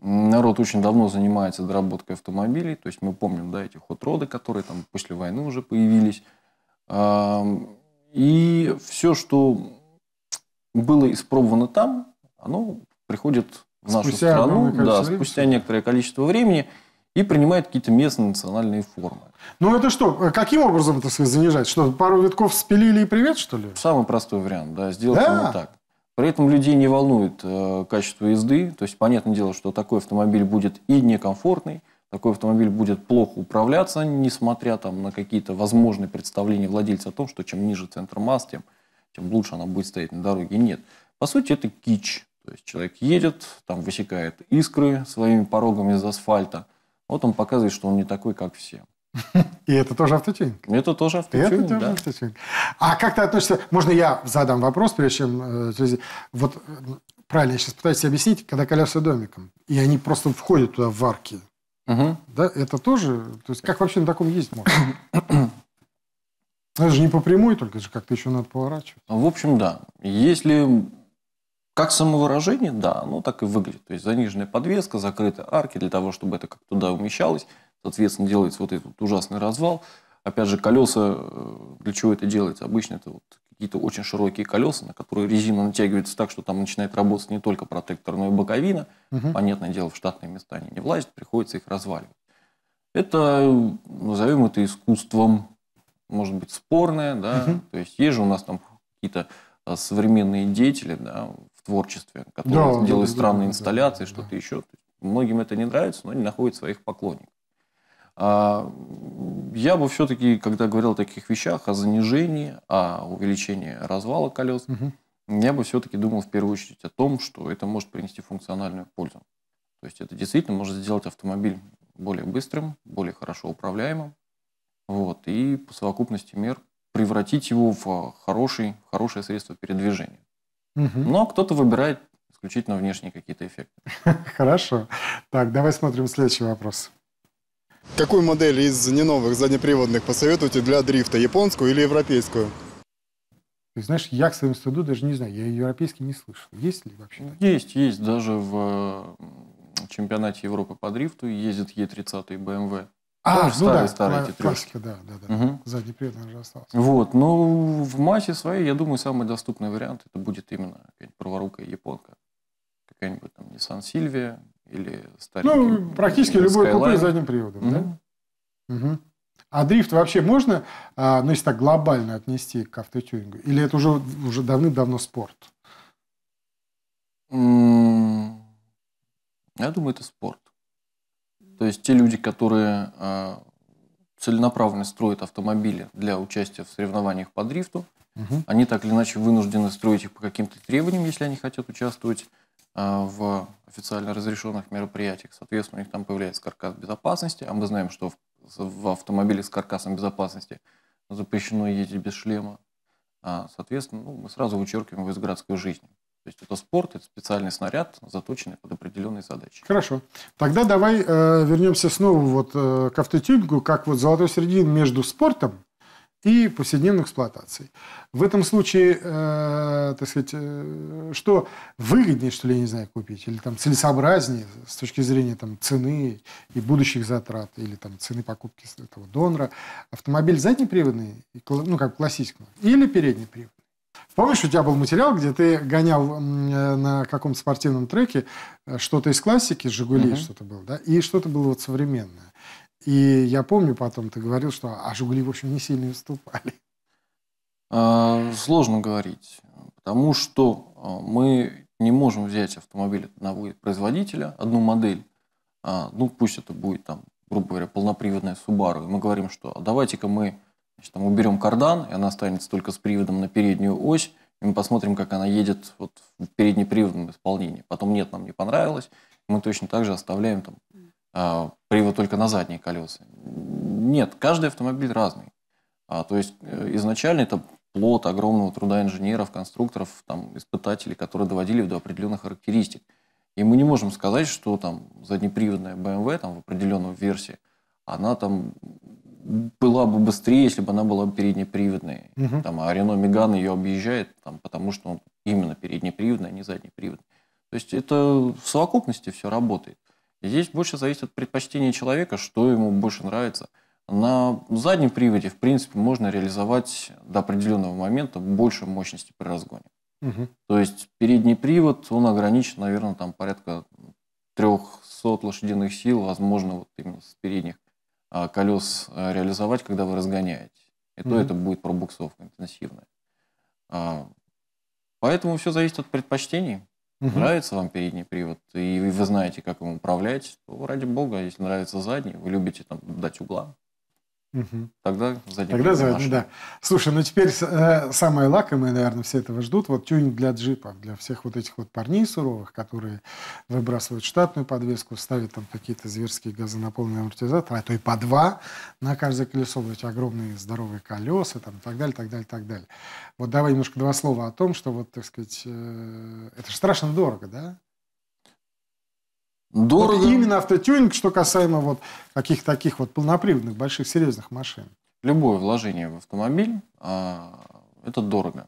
Народ очень давно занимается доработкой автомобилей, то есть мы помним, да, эти хот-роды, которые там после войны уже появились. И все, что было испробовано там, оно приходит в нашу спустя страну, да, спустя некоторое количество времени и принимает какие-то местные национальные формы. Ну это что, э, каким образом это сказать, занижать? Что, пару витков спилили и привет, что ли? Самый простой вариант, да, сделать да? так. При этом людей не волнует э, качество езды. То есть, понятное дело, что такой автомобиль будет и некомфортный, такой автомобиль будет плохо управляться, несмотря там, на какие-то возможные представления владельца о том, что чем ниже центр масс, тем, тем лучше она будет стоять на дороге. Нет. По сути, это кич. То есть человек едет, там высекает искры своими порогами из асфальта. Вот он показывает, что он не такой, как все. И это тоже автотюнинг. Это тоже автотюнинг, Это тоже да. автотюнинг. А как ты относишься... Можно я задам вопрос, прежде чем... Э, вот правильно, я сейчас пытаюсь объяснить, когда колеса домиком, и они просто входят туда в арки. Угу. Да, это тоже... То есть как вообще на таком ездить можно? Ну, это же не по прямой, только это же как-то еще надо поворачивать. Ну, в общем, да. Если как самовыражение, да, оно так и выглядит. То есть заниженная подвеска, закрытые арки для того, чтобы это как туда умещалось. Соответственно, делается вот этот ужасный развал. Опять же, колеса, э, для чего это делается? Обычно это вот какие-то очень широкие колеса, на которые резина натягивается так, что там начинает работать не только протектор, но и боковина. Угу. Понятное дело, в штатные места они не влазят, приходится их разваливать. Это, назовем это искусством, может быть, спорное, да, угу. то есть есть же у нас там какие-то э, современные деятели, да, в творчестве, которые да, делают да, странные да, инсталляции, да, что-то да. еще. Многим это не нравится, но они находят своих поклонников. А я бы все-таки, когда говорил о таких вещах, о занижении, о увеличении развала колес, угу. я бы все-таки думал в первую очередь о том, что это может принести функциональную пользу. То есть это действительно может сделать автомобиль более быстрым, более хорошо управляемым. Вот, и по совокупности мер превратить его в хороший, хорошее средство передвижения. Угу. Но кто-то выбирает исключительно внешние какие-то эффекты. Хорошо. Так, давай смотрим следующий вопрос. Какую модель из не новых заднеприводных посоветуете для дрифта? Японскую или европейскую? Ты знаешь, я к своему стыду даже не знаю, я европейский не слышал. Есть ли вообще? Такие? Есть, есть. Даже в чемпионате Европы по дрифту ездит Е30 BMW. А, Тоже ну старый, да, старый эти классика, да, да, да. Угу. Задний привод уже остался. Вот, но ну, в массе своей, я думаю, самый доступный вариант это будет именно какая-нибудь праворукая японка. Какая-нибудь там Nissan Silvia, или старенький? Ну, практически любой купе с задним приводом, угу. да? Угу. А дрифт вообще можно, а, ну, если так глобально отнести к автотюрингу? Или это уже, уже давным-давно спорт? Я думаю, это спорт. То есть те люди, которые а, целенаправленно строят автомобили для участия в соревнованиях по дрифту, угу. они так или иначе вынуждены строить их по каким-то требованиям, если они хотят участвовать а, в официально разрешенных мероприятиях. Соответственно, у них там появляется каркас безопасности, а мы знаем, что в, в автомобиле с каркасом безопасности запрещено ездить без шлема. А, соответственно, ну, мы сразу вычеркиваем его из городской жизни. То есть это спорт, это специальный снаряд, заточенный под определенные задачи. Хорошо. Тогда давай э, вернемся снова вот э, к автотюнингу, как вот золотой середин между спортом и повседневной эксплуатации. В этом случае, э, так сказать, э, что выгоднее, что ли, я не знаю, купить, или там целесообразнее с точки зрения там, цены и будущих затрат, или там цены покупки этого донора, автомобиль заднеприводный, ну, как классический, или переднеприводный. Помнишь, у тебя был материал, где ты гонял э, на каком-то спортивном треке э, что-то из классики, «Жигулей» угу. что-то было, да, и что-то было вот современное. И я помню потом, ты говорил, что а «Жигули», в общем, не сильно уступали. А, сложно говорить, потому что а, мы не можем взять автомобиль одного производителя, одну модель, а, ну пусть это будет там, грубо говоря, полноприводная Subaru, и мы говорим, что давайте-ка мы значит, там, уберем кардан, и она останется только с приводом на переднюю ось, и мы посмотрим, как она едет вот в переднеприводном исполнении. Потом нет, нам не понравилось, мы точно так же оставляем там а, привод только на задние колеса. Нет, каждый автомобиль разный. А, то есть э, изначально это плод огромного труда инженеров, конструкторов, там, испытателей, которые доводили до определенных характеристик. И мы не можем сказать, что там заднеприводная BMW эм там, в определенной версии, она там была бы быстрее, если бы она была переднеприводной. Угу. Там, а Рено Меган ее объезжает, там, потому что он именно переднеприводная, а не заднеприводная. То есть это в совокупности все работает здесь больше зависит от предпочтения человека, что ему больше нравится. На заднем приводе, в принципе, можно реализовать до определенного момента больше мощности при разгоне. Угу. То есть передний привод, он ограничен, наверное, там порядка 300 лошадиных сил, возможно, вот именно с передних а, колес а, реализовать, когда вы разгоняете. И угу. то это будет пробуксовка интенсивная. А, поэтому все зависит от предпочтений угу. нравится вам передний привод, и вы знаете, как им управлять, то ради бога, если нравится задний, вы любите там дать угла, Угу. Тогда задник Тогда задник, да. Слушай, ну теперь э, самые лакомые, наверное, все этого ждут. Вот тюнинг для джипа, для всех вот этих вот парней суровых, которые выбрасывают штатную подвеску, ставят там какие-то зверские газонаполненные амортизаторы, а то и по два на каждое колесо, вот эти огромные здоровые колеса, там, и так далее, так далее, так далее. Вот давай немножко два слова о том, что вот, так сказать, э, это же страшно дорого, да? Дорого. Вот именно автотюнинг, что касаемо вот каких таких вот полноприводных, больших, серьезных машин. Любое вложение в автомобиль а, это дорого.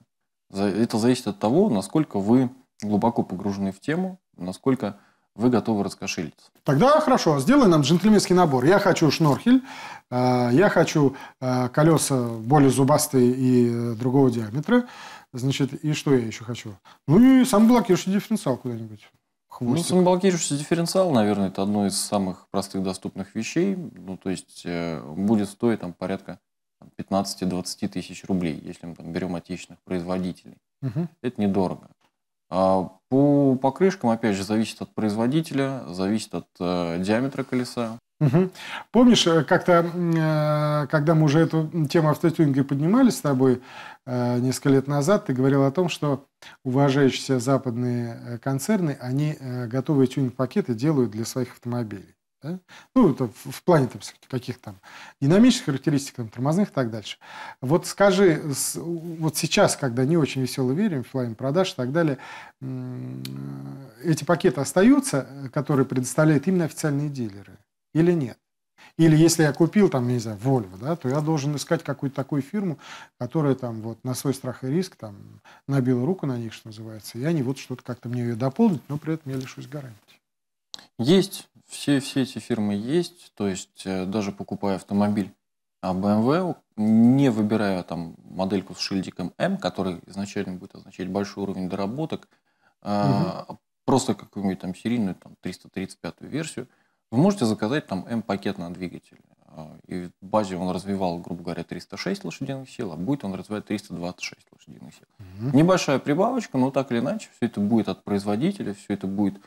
Это зависит от того, насколько вы глубоко погружены в тему, насколько вы готовы раскошелиться. Тогда хорошо, сделай нам джентльменский набор. Я хочу шнорхель, а, я хочу а, колеса более зубастые и э, другого диаметра. Значит, и что я еще хочу? Ну и сам блокирующий дифференциал куда-нибудь хвостик. Ну, самоблокирующийся дифференциал, наверное, это одно из самых простых доступных вещей. Ну, то есть э, будет стоить там порядка 15-20 тысяч рублей, если мы там берем отечественных производителей. Угу. Это недорого. А по покрышкам, опять же, зависит от производителя, зависит от э, диаметра колеса. Угу. Помнишь, э, как-то, э, когда мы уже эту тему автотюнинга поднимали с тобой э, несколько лет назад, ты говорил о том, что уважающиеся западные концерны, они готовые тюнинг-пакеты делают для своих автомобилей. Да? Ну, это в плане там, каких там динамических характеристик, там, тормозных и так дальше. Вот скажи, вот сейчас, когда не очень весело верим, в плане продаж и так далее, эти пакеты остаются, которые предоставляют именно официальные дилеры? или нет. Или если я купил там, не знаю, Volvo, да, то я должен искать какую-то такую фирму, которая там вот на свой страх и риск там набила руку на них, что называется, и они вот что-то как-то мне ее дополнить, но при этом я лишусь гарантии. Есть, все, все эти фирмы есть, то есть э, даже покупая автомобиль а BMW, эм не выбирая там модельку с шильдиком M, эм, который изначально будет означать большой уровень доработок, угу. а, просто какую-нибудь там серийную там 335 версию – вы можете заказать там М-пакет на двигатель. А, и в базе он развивал, грубо говоря, 306 лошадиных сил, а будет он развивать 326 лошадиных сил. Угу. Небольшая прибавочка, но так или иначе, все это будет от производителя, все это будет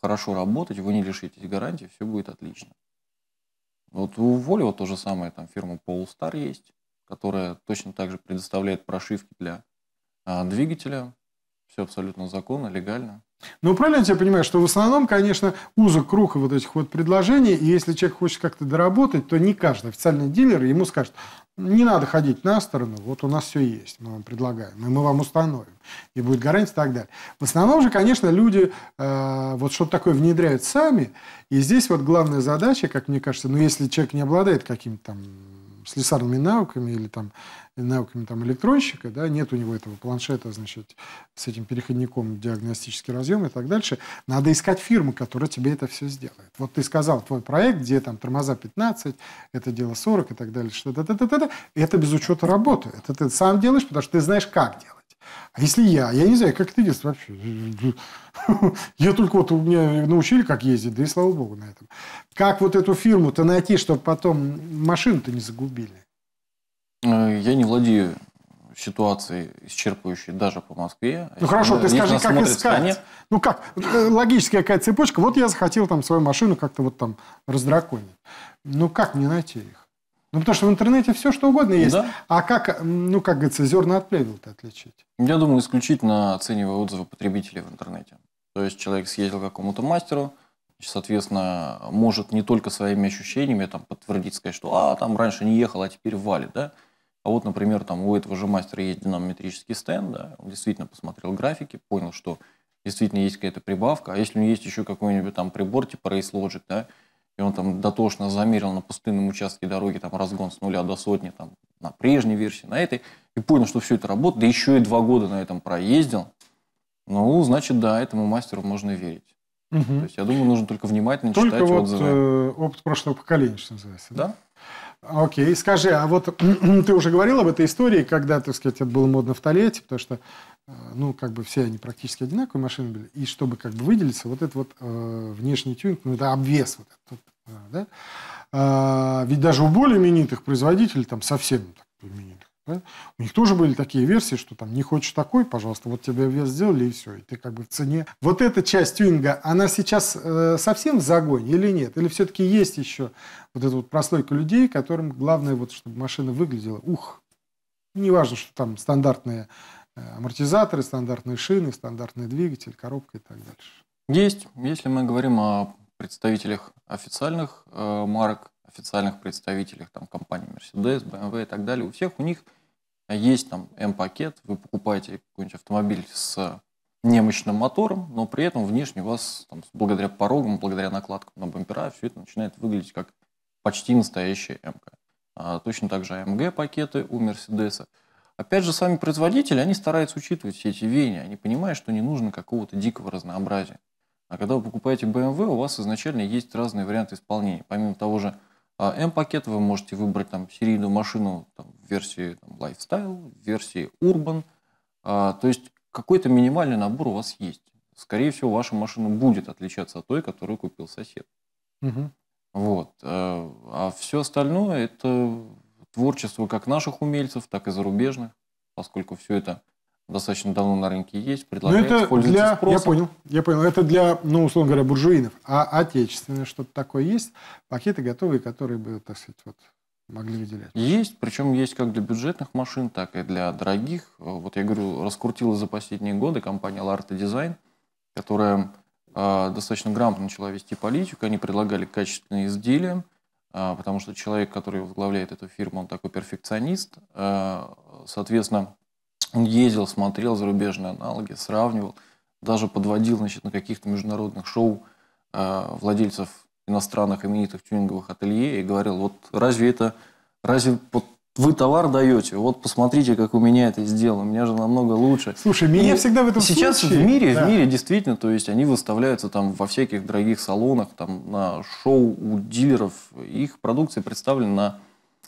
хорошо работать, вы не лишитесь гарантии, все будет отлично. Вот у Volvo то же самое, там фирма Polestar есть, которая точно так же предоставляет прошивки для а, двигателя. Все абсолютно законно, легально. Но ну, правильно я тебя понимаю, что в основном, конечно, узок круг вот этих вот предложений, и если человек хочет как-то доработать, то не каждый официальный дилер ему скажет, не надо ходить на сторону, вот у нас все есть, мы вам предлагаем, и мы вам установим, и будет гарантия и так далее. В основном же, конечно, люди э, вот что-то такое внедряют сами, и здесь вот главная задача, как мне кажется, ну если человек не обладает какими-то там слесарными навыками или там навыками там, электронщика, да, нет у него этого планшета, значит, с этим переходником диагностический разъем и так дальше. Надо искать фирму, которая тебе это все сделает. Вот ты сказал твой проект, где там тормоза 15, это дело 40 и так далее. Что -то, -то, -то, -то. Это без учета работы. Это ты сам делаешь, потому что ты знаешь, как делать. А если я, я не знаю, как ты ездишь вообще. Я только вот у меня научили, как ездить, да и слава богу на этом. Как вот эту фирму-то найти, чтобы потом машину-то не загубили? Э, я не владею ситуацией исчерпывающей даже по Москве. Ну хорошо, ты скажи, как искать? Ну как, э, логическая какая цепочка. Вот я захотел там свою машину как-то вот там раздраконить. Ну как мне найти их? Ну потому что в интернете все что угодно есть. Да? А как, ну как говорится, зерна от плевел-то отличить? Я думаю, исключительно оценивая отзывы потребителей в интернете. То есть человек съездил к какому-то мастеру, соответственно, может не только своими ощущениями там, подтвердить, сказать, что а, там раньше не ехал, а теперь валит, да? А вот, например, там у этого же мастера есть динамометрический стенд, да, он действительно посмотрел графики, понял, что действительно есть какая-то прибавка, а если у него есть еще какой-нибудь там прибор типа Race Logic, да, и он там дотошно замерил на пустынном участке дороги там разгон с нуля до сотни там на прежней версии, на этой, и понял, что все это работает, да еще и два года на этом проездил, ну, значит, да, этому мастеру можно верить. Угу. То есть, я думаю, нужно только внимательно только читать вот отзывы. Только э, вот опыт прошлого поколения, что называется. Да. да? Окей, скажи, а вот ты уже говорил об этой истории, когда, так сказать, это было модно в Толете, потому что, э, ну, как бы все они практически одинаковые машины были, и чтобы как бы выделиться, вот этот вот э, внешний тюнинг, ну, это обвес вот этот, э, да? А, ведь даже у более именитых производителей там совсем так, именитых да? У них тоже были такие версии, что там не хочешь такой, пожалуйста, вот тебе вес сделали и все, и ты как бы в цене. Вот эта часть тюнинга, она сейчас э, совсем в загоне или нет? Или все-таки есть еще вот эта вот прослойка людей, которым главное вот, чтобы машина выглядела, ух, не важно, что там стандартные э, амортизаторы, стандартные шины, стандартный двигатель, коробка и так дальше. Есть. Если мы говорим о представителях официальных э, марок, официальных представителях там, компании Mercedes, BMW и так далее, у всех у них а есть там М-пакет, вы покупаете какой-нибудь автомобиль с немощным мотором, но при этом внешне у вас там, благодаря порогам, благодаря накладкам на бампера все это начинает выглядеть как почти настоящая МК. А, точно так же АМГ-пакеты у Мерседеса. Опять же, сами производители, они стараются учитывать все эти веяния, они понимают, что не нужно какого-то дикого разнообразия. А когда вы покупаете BMW, у вас изначально есть разные варианты исполнения. Помимо того же а M-пакет вы можете выбрать там серийную машину там, в версии там, Lifestyle, в версии Urban. А, то есть какой-то минимальный набор у вас есть. Скорее всего, ваша машина будет отличаться от той, которую купил сосед. Угу. Вот. Э, а, а все остальное это творчество как наших умельцев, так и зарубежных, поскольку все это достаточно давно на рынке есть, ну, предлагают, Но это для, спросом. Я понял, я понял. Это для, ну, условно говоря, буржуинов. А отечественное что-то такое есть? Пакеты готовые, которые бы, так сказать, вот могли выделять? Есть, причем есть как для бюджетных машин, так и для дорогих. Э, вот я говорю, раскрутила за последние годы компания Larta Design, которая э, достаточно грамотно начала вести политику. Они предлагали качественные изделия, э, потому что человек, который возглавляет эту фирму, он такой перфекционист. Э, соответственно, ездил, смотрел зарубежные аналоги, сравнивал, даже подводил значит, на каких-то международных шоу э, владельцев иностранных именитых тюнинговых ателье и говорил, вот разве это, разве вот вы товар даете, вот посмотрите, как у меня это сделано, у меня же намного лучше. Слушай, меня и всегда в этом сейчас случае... в мире, да. в мире действительно, то есть они выставляются там во всяких дорогих салонах, там на шоу у дилеров, их продукция представлена на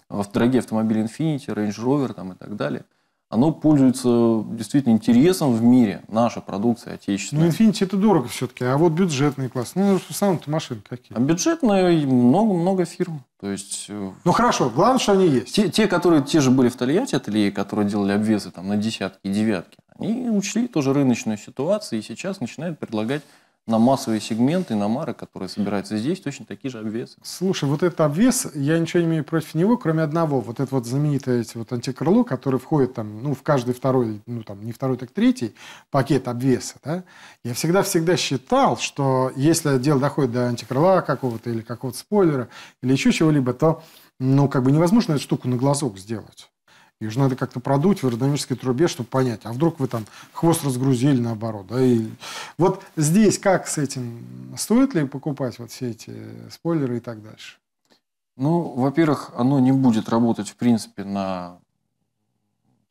в дорогие автомобили Infiniti, Range Rover там, и так далее – оно пользуется действительно интересом в мире, наша продукция ну, отечественная. Ну, Infinity это дорого все-таки, а вот бюджетный класс, ну, сам-то машины какие? А бюджетные много-много фирм, то есть... Э, ну, хорошо, главное, что они есть. Те, те, которые те же были в Тольятти ателье, которые делали обвесы там на десятки и девятки, они учли тоже рыночную ситуацию и сейчас начинают предлагать на массовые сегменты, на мары, которые собираются здесь, точно такие же обвесы. Слушай, вот этот обвес, я ничего не имею против него, кроме одного. Вот это вот знаменитое эти вот антикрыло, которое входит там, ну, в каждый второй, ну, там, не второй, так третий пакет обвеса, да. Я всегда-всегда считал, что если дело доходит до антикрыла какого-то или какого-то спойлера или еще чего-либо, то, ну, как бы невозможно эту штуку на глазок сделать. Ее же надо как-то продуть в аэродинамической трубе, чтобы понять, а вдруг вы там хвост разгрузили наоборот. Да? И вот здесь как с этим? Стоит ли покупать вот все эти спойлеры и так дальше? Ну, во-первых, оно не будет работать, в принципе, на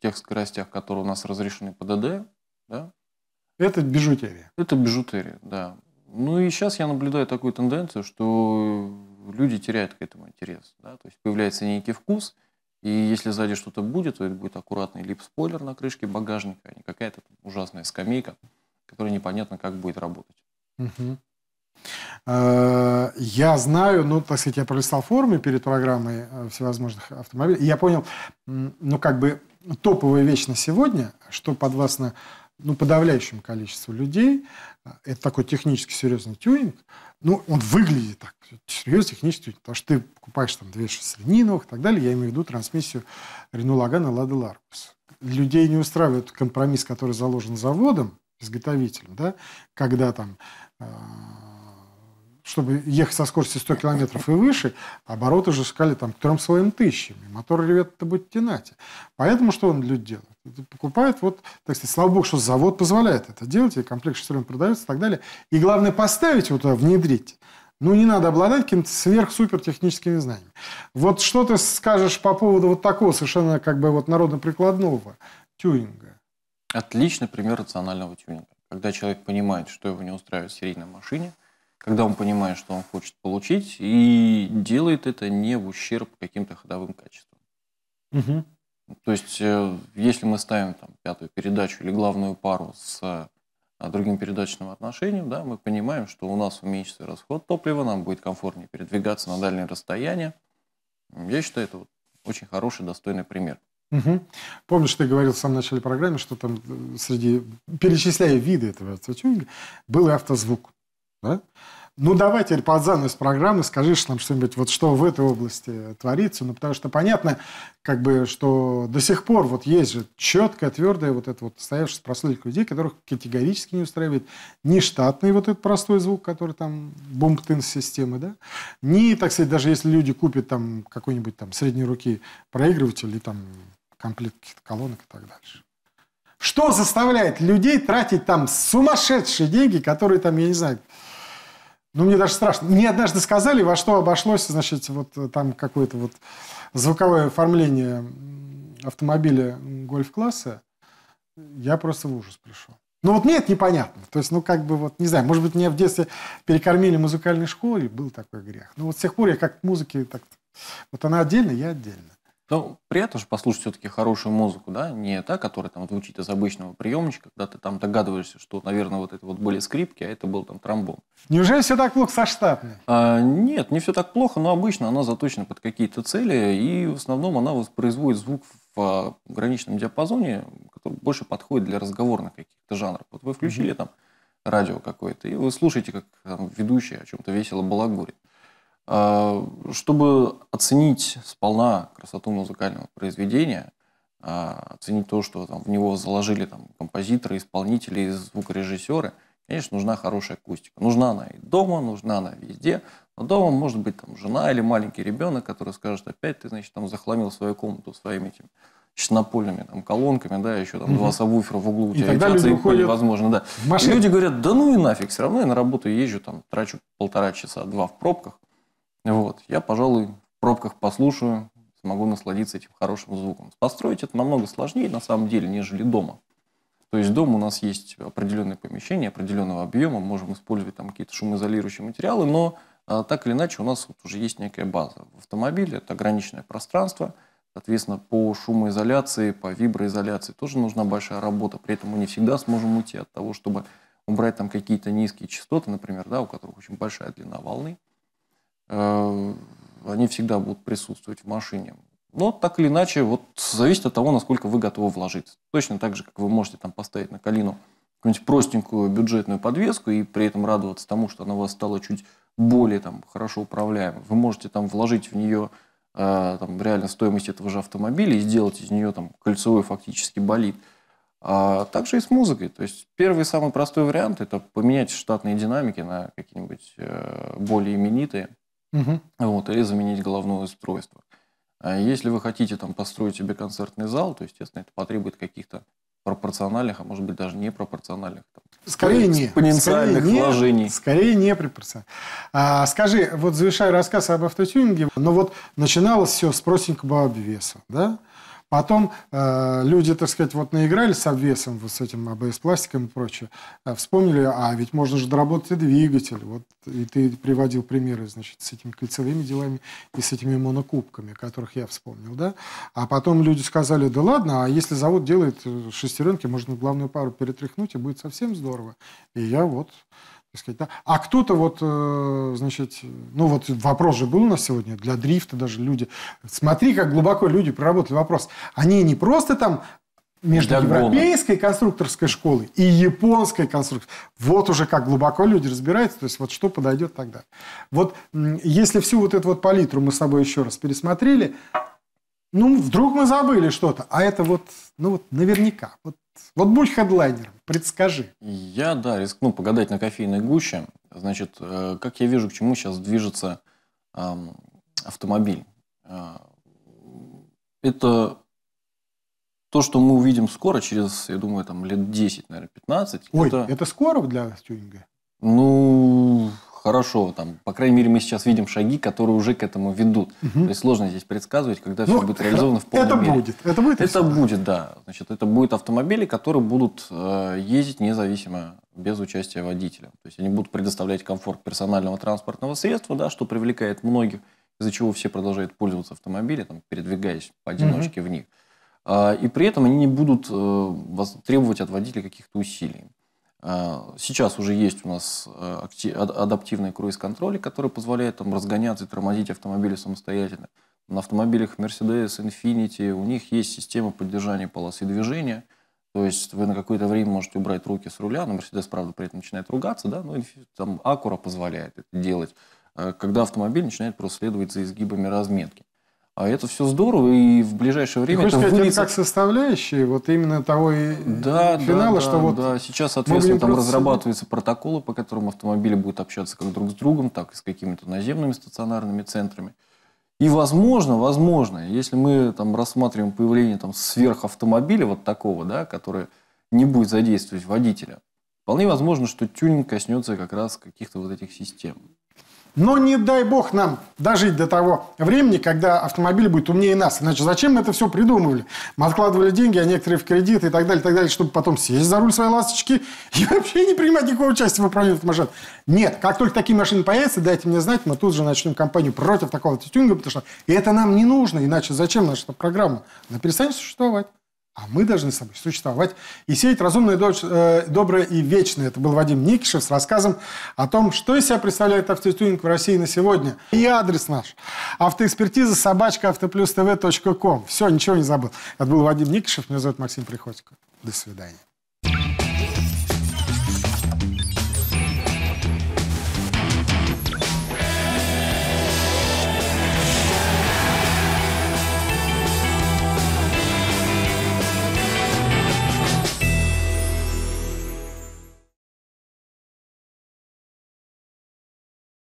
тех скоростях, которые у нас разрешены по ДД. Да? Это бижутерия. Это бижутерия, да. Ну и сейчас я наблюдаю такую тенденцию, что люди теряют к этому интерес. Да? То есть появляется некий вкус – и если сзади что-то будет, то это будет аккуратный лип спойлер на крышке багажника, а не какая-то ужасная скамейка, которая непонятно, как будет работать. Э, я знаю, ну, так сказать, я пролистал форумы перед программой э, всевозможных автомобилей, и я понял, ну, как бы топовая вещь на сегодня, что подвластно ну, подавляющему количеству людей, э, это такой технически серьезный тюнинг – ну, он выглядит так, серьезно, технически, потому что ты покупаешь там две шестерни, шестерниновых и так далее, я имею в виду трансмиссию Рено Лагана Лады Ларкус. Людей не устраивает компромисс, который заложен заводом, изготовителем, да, когда там э, чтобы ехать со скоростью 100 км и выше, обороты уже скали там к 3 своим тысячам. Мотор ревет, это будет тянать. Поэтому что он люди делают? покупают. Вот, так сказать, слава богу, что завод позволяет это делать, и комплект шестерен продается и так далее. И главное, поставить вот туда, внедрить. Ну, не надо обладать какими-то сверх-супер техническими знаниями. Вот что ты скажешь по поводу вот такого совершенно как бы вот народно-прикладного тюнинга? Отличный пример рационального тюнинга. Когда человек понимает, что его не устраивает в серийной машине, когда он понимает, что он хочет получить, и делает это не в ущерб каким-то ходовым качествам. Угу. То есть, э, если мы ставим там, пятую передачу или главную пару с а, другим передаточным отношением, да, мы понимаем, что у нас уменьшится расход топлива, нам будет комфортнее передвигаться на дальние расстояния. Я считаю, это вот очень хороший, достойный пример. Угу. Помнишь, ты говорил в самом начале программы, что там э, среди, перечисляя виды этого автотюнинга, был и автозвук. Да? Ну, давай теперь под занавес программы скажешь нам что-нибудь, вот что в этой области творится. Ну, потому что понятно, как бы, что до сих пор вот есть же четкая, твердая вот эта вот стоявшаяся прослойка людей, которых категорически не устраивает ни штатный вот этот простой звук, который там бумптын системы, да, ни, так сказать, даже если люди купят там какой-нибудь там средней руки проигрыватель или там комплект каких-то колонок и так дальше. Что заставляет людей тратить там сумасшедшие деньги, которые там, я не знаю, ну, мне даже страшно. Мне однажды сказали, во что обошлось, значит, вот э, там какое-то вот звуковое оформление автомобиля гольф-класса. Я просто в ужас пришел. Ну, вот мне это непонятно. То есть, ну, как бы вот, не знаю, может быть, меня в детстве перекормили в музыкальной школе, был такой грех. Но ну, вот с тех пор я как к музыке так... Вот она отдельно, я отдельно. Ну, приятно же послушать все-таки хорошую музыку, да, не та, которая там звучит из обычного приемничка, когда ты там догадываешься, что, наверное, вот это вот были скрипки, а это был там тромбон. Неужели все так плохо со штатной? А, нет, не все так плохо, но обычно она заточена под какие-то цели, и в основном она воспроизводит звук в ограниченном а, диапазоне, который больше подходит для разговорных каких-то жанров. Вот вы включили mm-hmm. там радио какое-то, и вы слушаете, как там, ведущий о чем-то весело балагурит. А, чтобы оценить сполна красоту музыкального произведения, а, оценить то, что там, в него заложили там, композиторы, исполнители, звукорежиссеры, конечно, нужна хорошая акустика. Нужна она и дома, нужна она везде. Но дома может быть там жена или маленький ребенок, который скажет, опять ты, значит, там захламил свою комнату своими этими шинопольными там, колонками, да, еще там два сабвуфера в углу у тебя, и тогда люди уходят возможно, да. И люди говорят, да ну и нафиг, все равно я на работу езжу, там, трачу полтора часа, два в пробках, вот. Я, пожалуй, в пробках послушаю, смогу насладиться этим хорошим звуком. Построить это намного сложнее, на самом деле, нежели дома. То есть дома у нас есть определенное помещение, определенного объема, можем использовать там какие-то шумоизолирующие материалы, но а, так или иначе у нас вот уже есть некая база. В автомобиле это ограниченное пространство, соответственно, по шумоизоляции, по виброизоляции тоже нужна большая работа, при этом мы не всегда сможем уйти от того, чтобы убрать там какие-то низкие частоты, например, да, у которых очень большая длина волны, Э, они всегда будут присутствовать в машине. Но так или иначе, вот зависит от того, насколько вы готовы вложить. Точно так же, как вы можете там поставить на калину какую-нибудь простенькую бюджетную подвеску и при этом радоваться тому, что она у вас стала чуть более там, хорошо управляемой. Вы можете там вложить в нее э, там, реально стоимость этого же автомобиля и сделать из нее там, кольцевой фактически болит. А также и с музыкой. То есть первый самый простой вариант – это поменять штатные динамики на какие-нибудь э, более именитые – угу. вот, или заменить головное устройство. А если вы хотите там, построить себе концертный зал, то, естественно, это потребует каких-то пропорциональных, а может быть даже непропорциональных. Там, скорее не. Экспоненциальных скорее вложений. Не, скорее не пропорциональных. А, скажи, вот завершая рассказ об автотюнинге, но вот начиналось все с простенького обвеса, да? Потом э, люди, так сказать, вот наиграли с обвесом, вот с этим АБС-пластиком и прочее, э, вспомнили, а ведь можно же доработать и двигатель. Вот, и ты приводил примеры, значит, с этими кольцевыми делами и с этими монокубками, которых я вспомнил, да? А потом люди сказали, да ладно, а если завод делает э, шестеренки, можно главную пару перетряхнуть, и будет совсем здорово. И я вот сказать, да? А кто-то вот, э, значит, ну вот вопрос же был у нас сегодня, для дрифта даже люди. Смотри, как глубоко люди проработали вопрос. Они не просто там между для европейской конструкторской школой и японской конструкторской. Вот уже как глубоко люди разбираются, то есть вот что подойдет тогда. Вот если всю вот эту вот палитру мы с собой еще раз пересмотрели, ну, вдруг мы забыли что-то, а это вот, ну вот наверняка. Вот вот будь хедлайнером, предскажи. Я, да, рискну погадать на кофейной гуще. Значит, э, как я вижу, к чему сейчас движется автомобиль. Э, это то, что мы увидим скоро, через, я думаю, там лет 10, наверное, 15. Ой, это, это скоро для тюнинга? Ну, хорошо, там, по крайней мере, мы сейчас видим шаги, которые уже к этому ведут. Угу. То есть сложно здесь предсказывать, когда ну, все будет реализовано в полной это мере. Будет. Это будет. Это все. будет, да. Значит, это будут автомобили, которые будут э, ездить независимо без участия водителя. То есть они будут предоставлять комфорт персонального транспортного средства, да, что привлекает многих, из-за чего все продолжают пользоваться автомобилем, передвигаясь поодиночке угу. в них. А, и при этом они не будут э, требовать от водителя каких-то усилий. А, сейчас уже есть у нас э, адаптивные круиз контроли которые позволяют там, разгоняться и тормозить автомобили самостоятельно. На автомобилях Mercedes, Infiniti у них есть система поддержания полосы движения. То есть вы на какое-то время можете убрать руки с руля, но Mercedes, правда, при этом начинает ругаться, да, но ну, там Acura позволяет это делать, а когда автомобиль начинает просто следовать за изгибами разметки. А это все здорово, и в ближайшее время это сказать, выльется... это как составляющие вот именно того и да, финала, да, что вот... Да, сейчас, соответственно, там разрабатываются протоколы, по которым автомобили будут общаться как друг с другом, так и с какими-то наземными стационарными центрами. И возможно, возможно, если мы там рассматриваем появление там сверхавтомобиля вот такого, да, который не будет задействовать водителя, вполне возможно, что тюнинг коснется как раз каких-то вот этих систем. Но не дай бог нам дожить до того времени, когда автомобиль будет умнее нас. Иначе зачем мы это все придумывали? Мы откладывали деньги, а некоторые в кредит и так далее, и так далее, чтобы потом сесть за руль своей ласточки и вообще не принимать никакого участия в управлении этой Нет, как только такие машины появятся, дайте мне знать, мы тут же начнем кампанию против такого тюнинга, потому что это нам не нужно, иначе зачем наша программа? Она перестанет существовать. А мы должны с собой существовать и сеять разумное, э, доброе и вечное. Это был Вадим Никишев с рассказом о том, что из себя представляет автотюнинг в России на сегодня. И адрес наш. Автоэкспертиза собачка автоплюс Все, ничего не забыл. Это был Вадим Никишев. Меня зовут Максим Приходько. До свидания.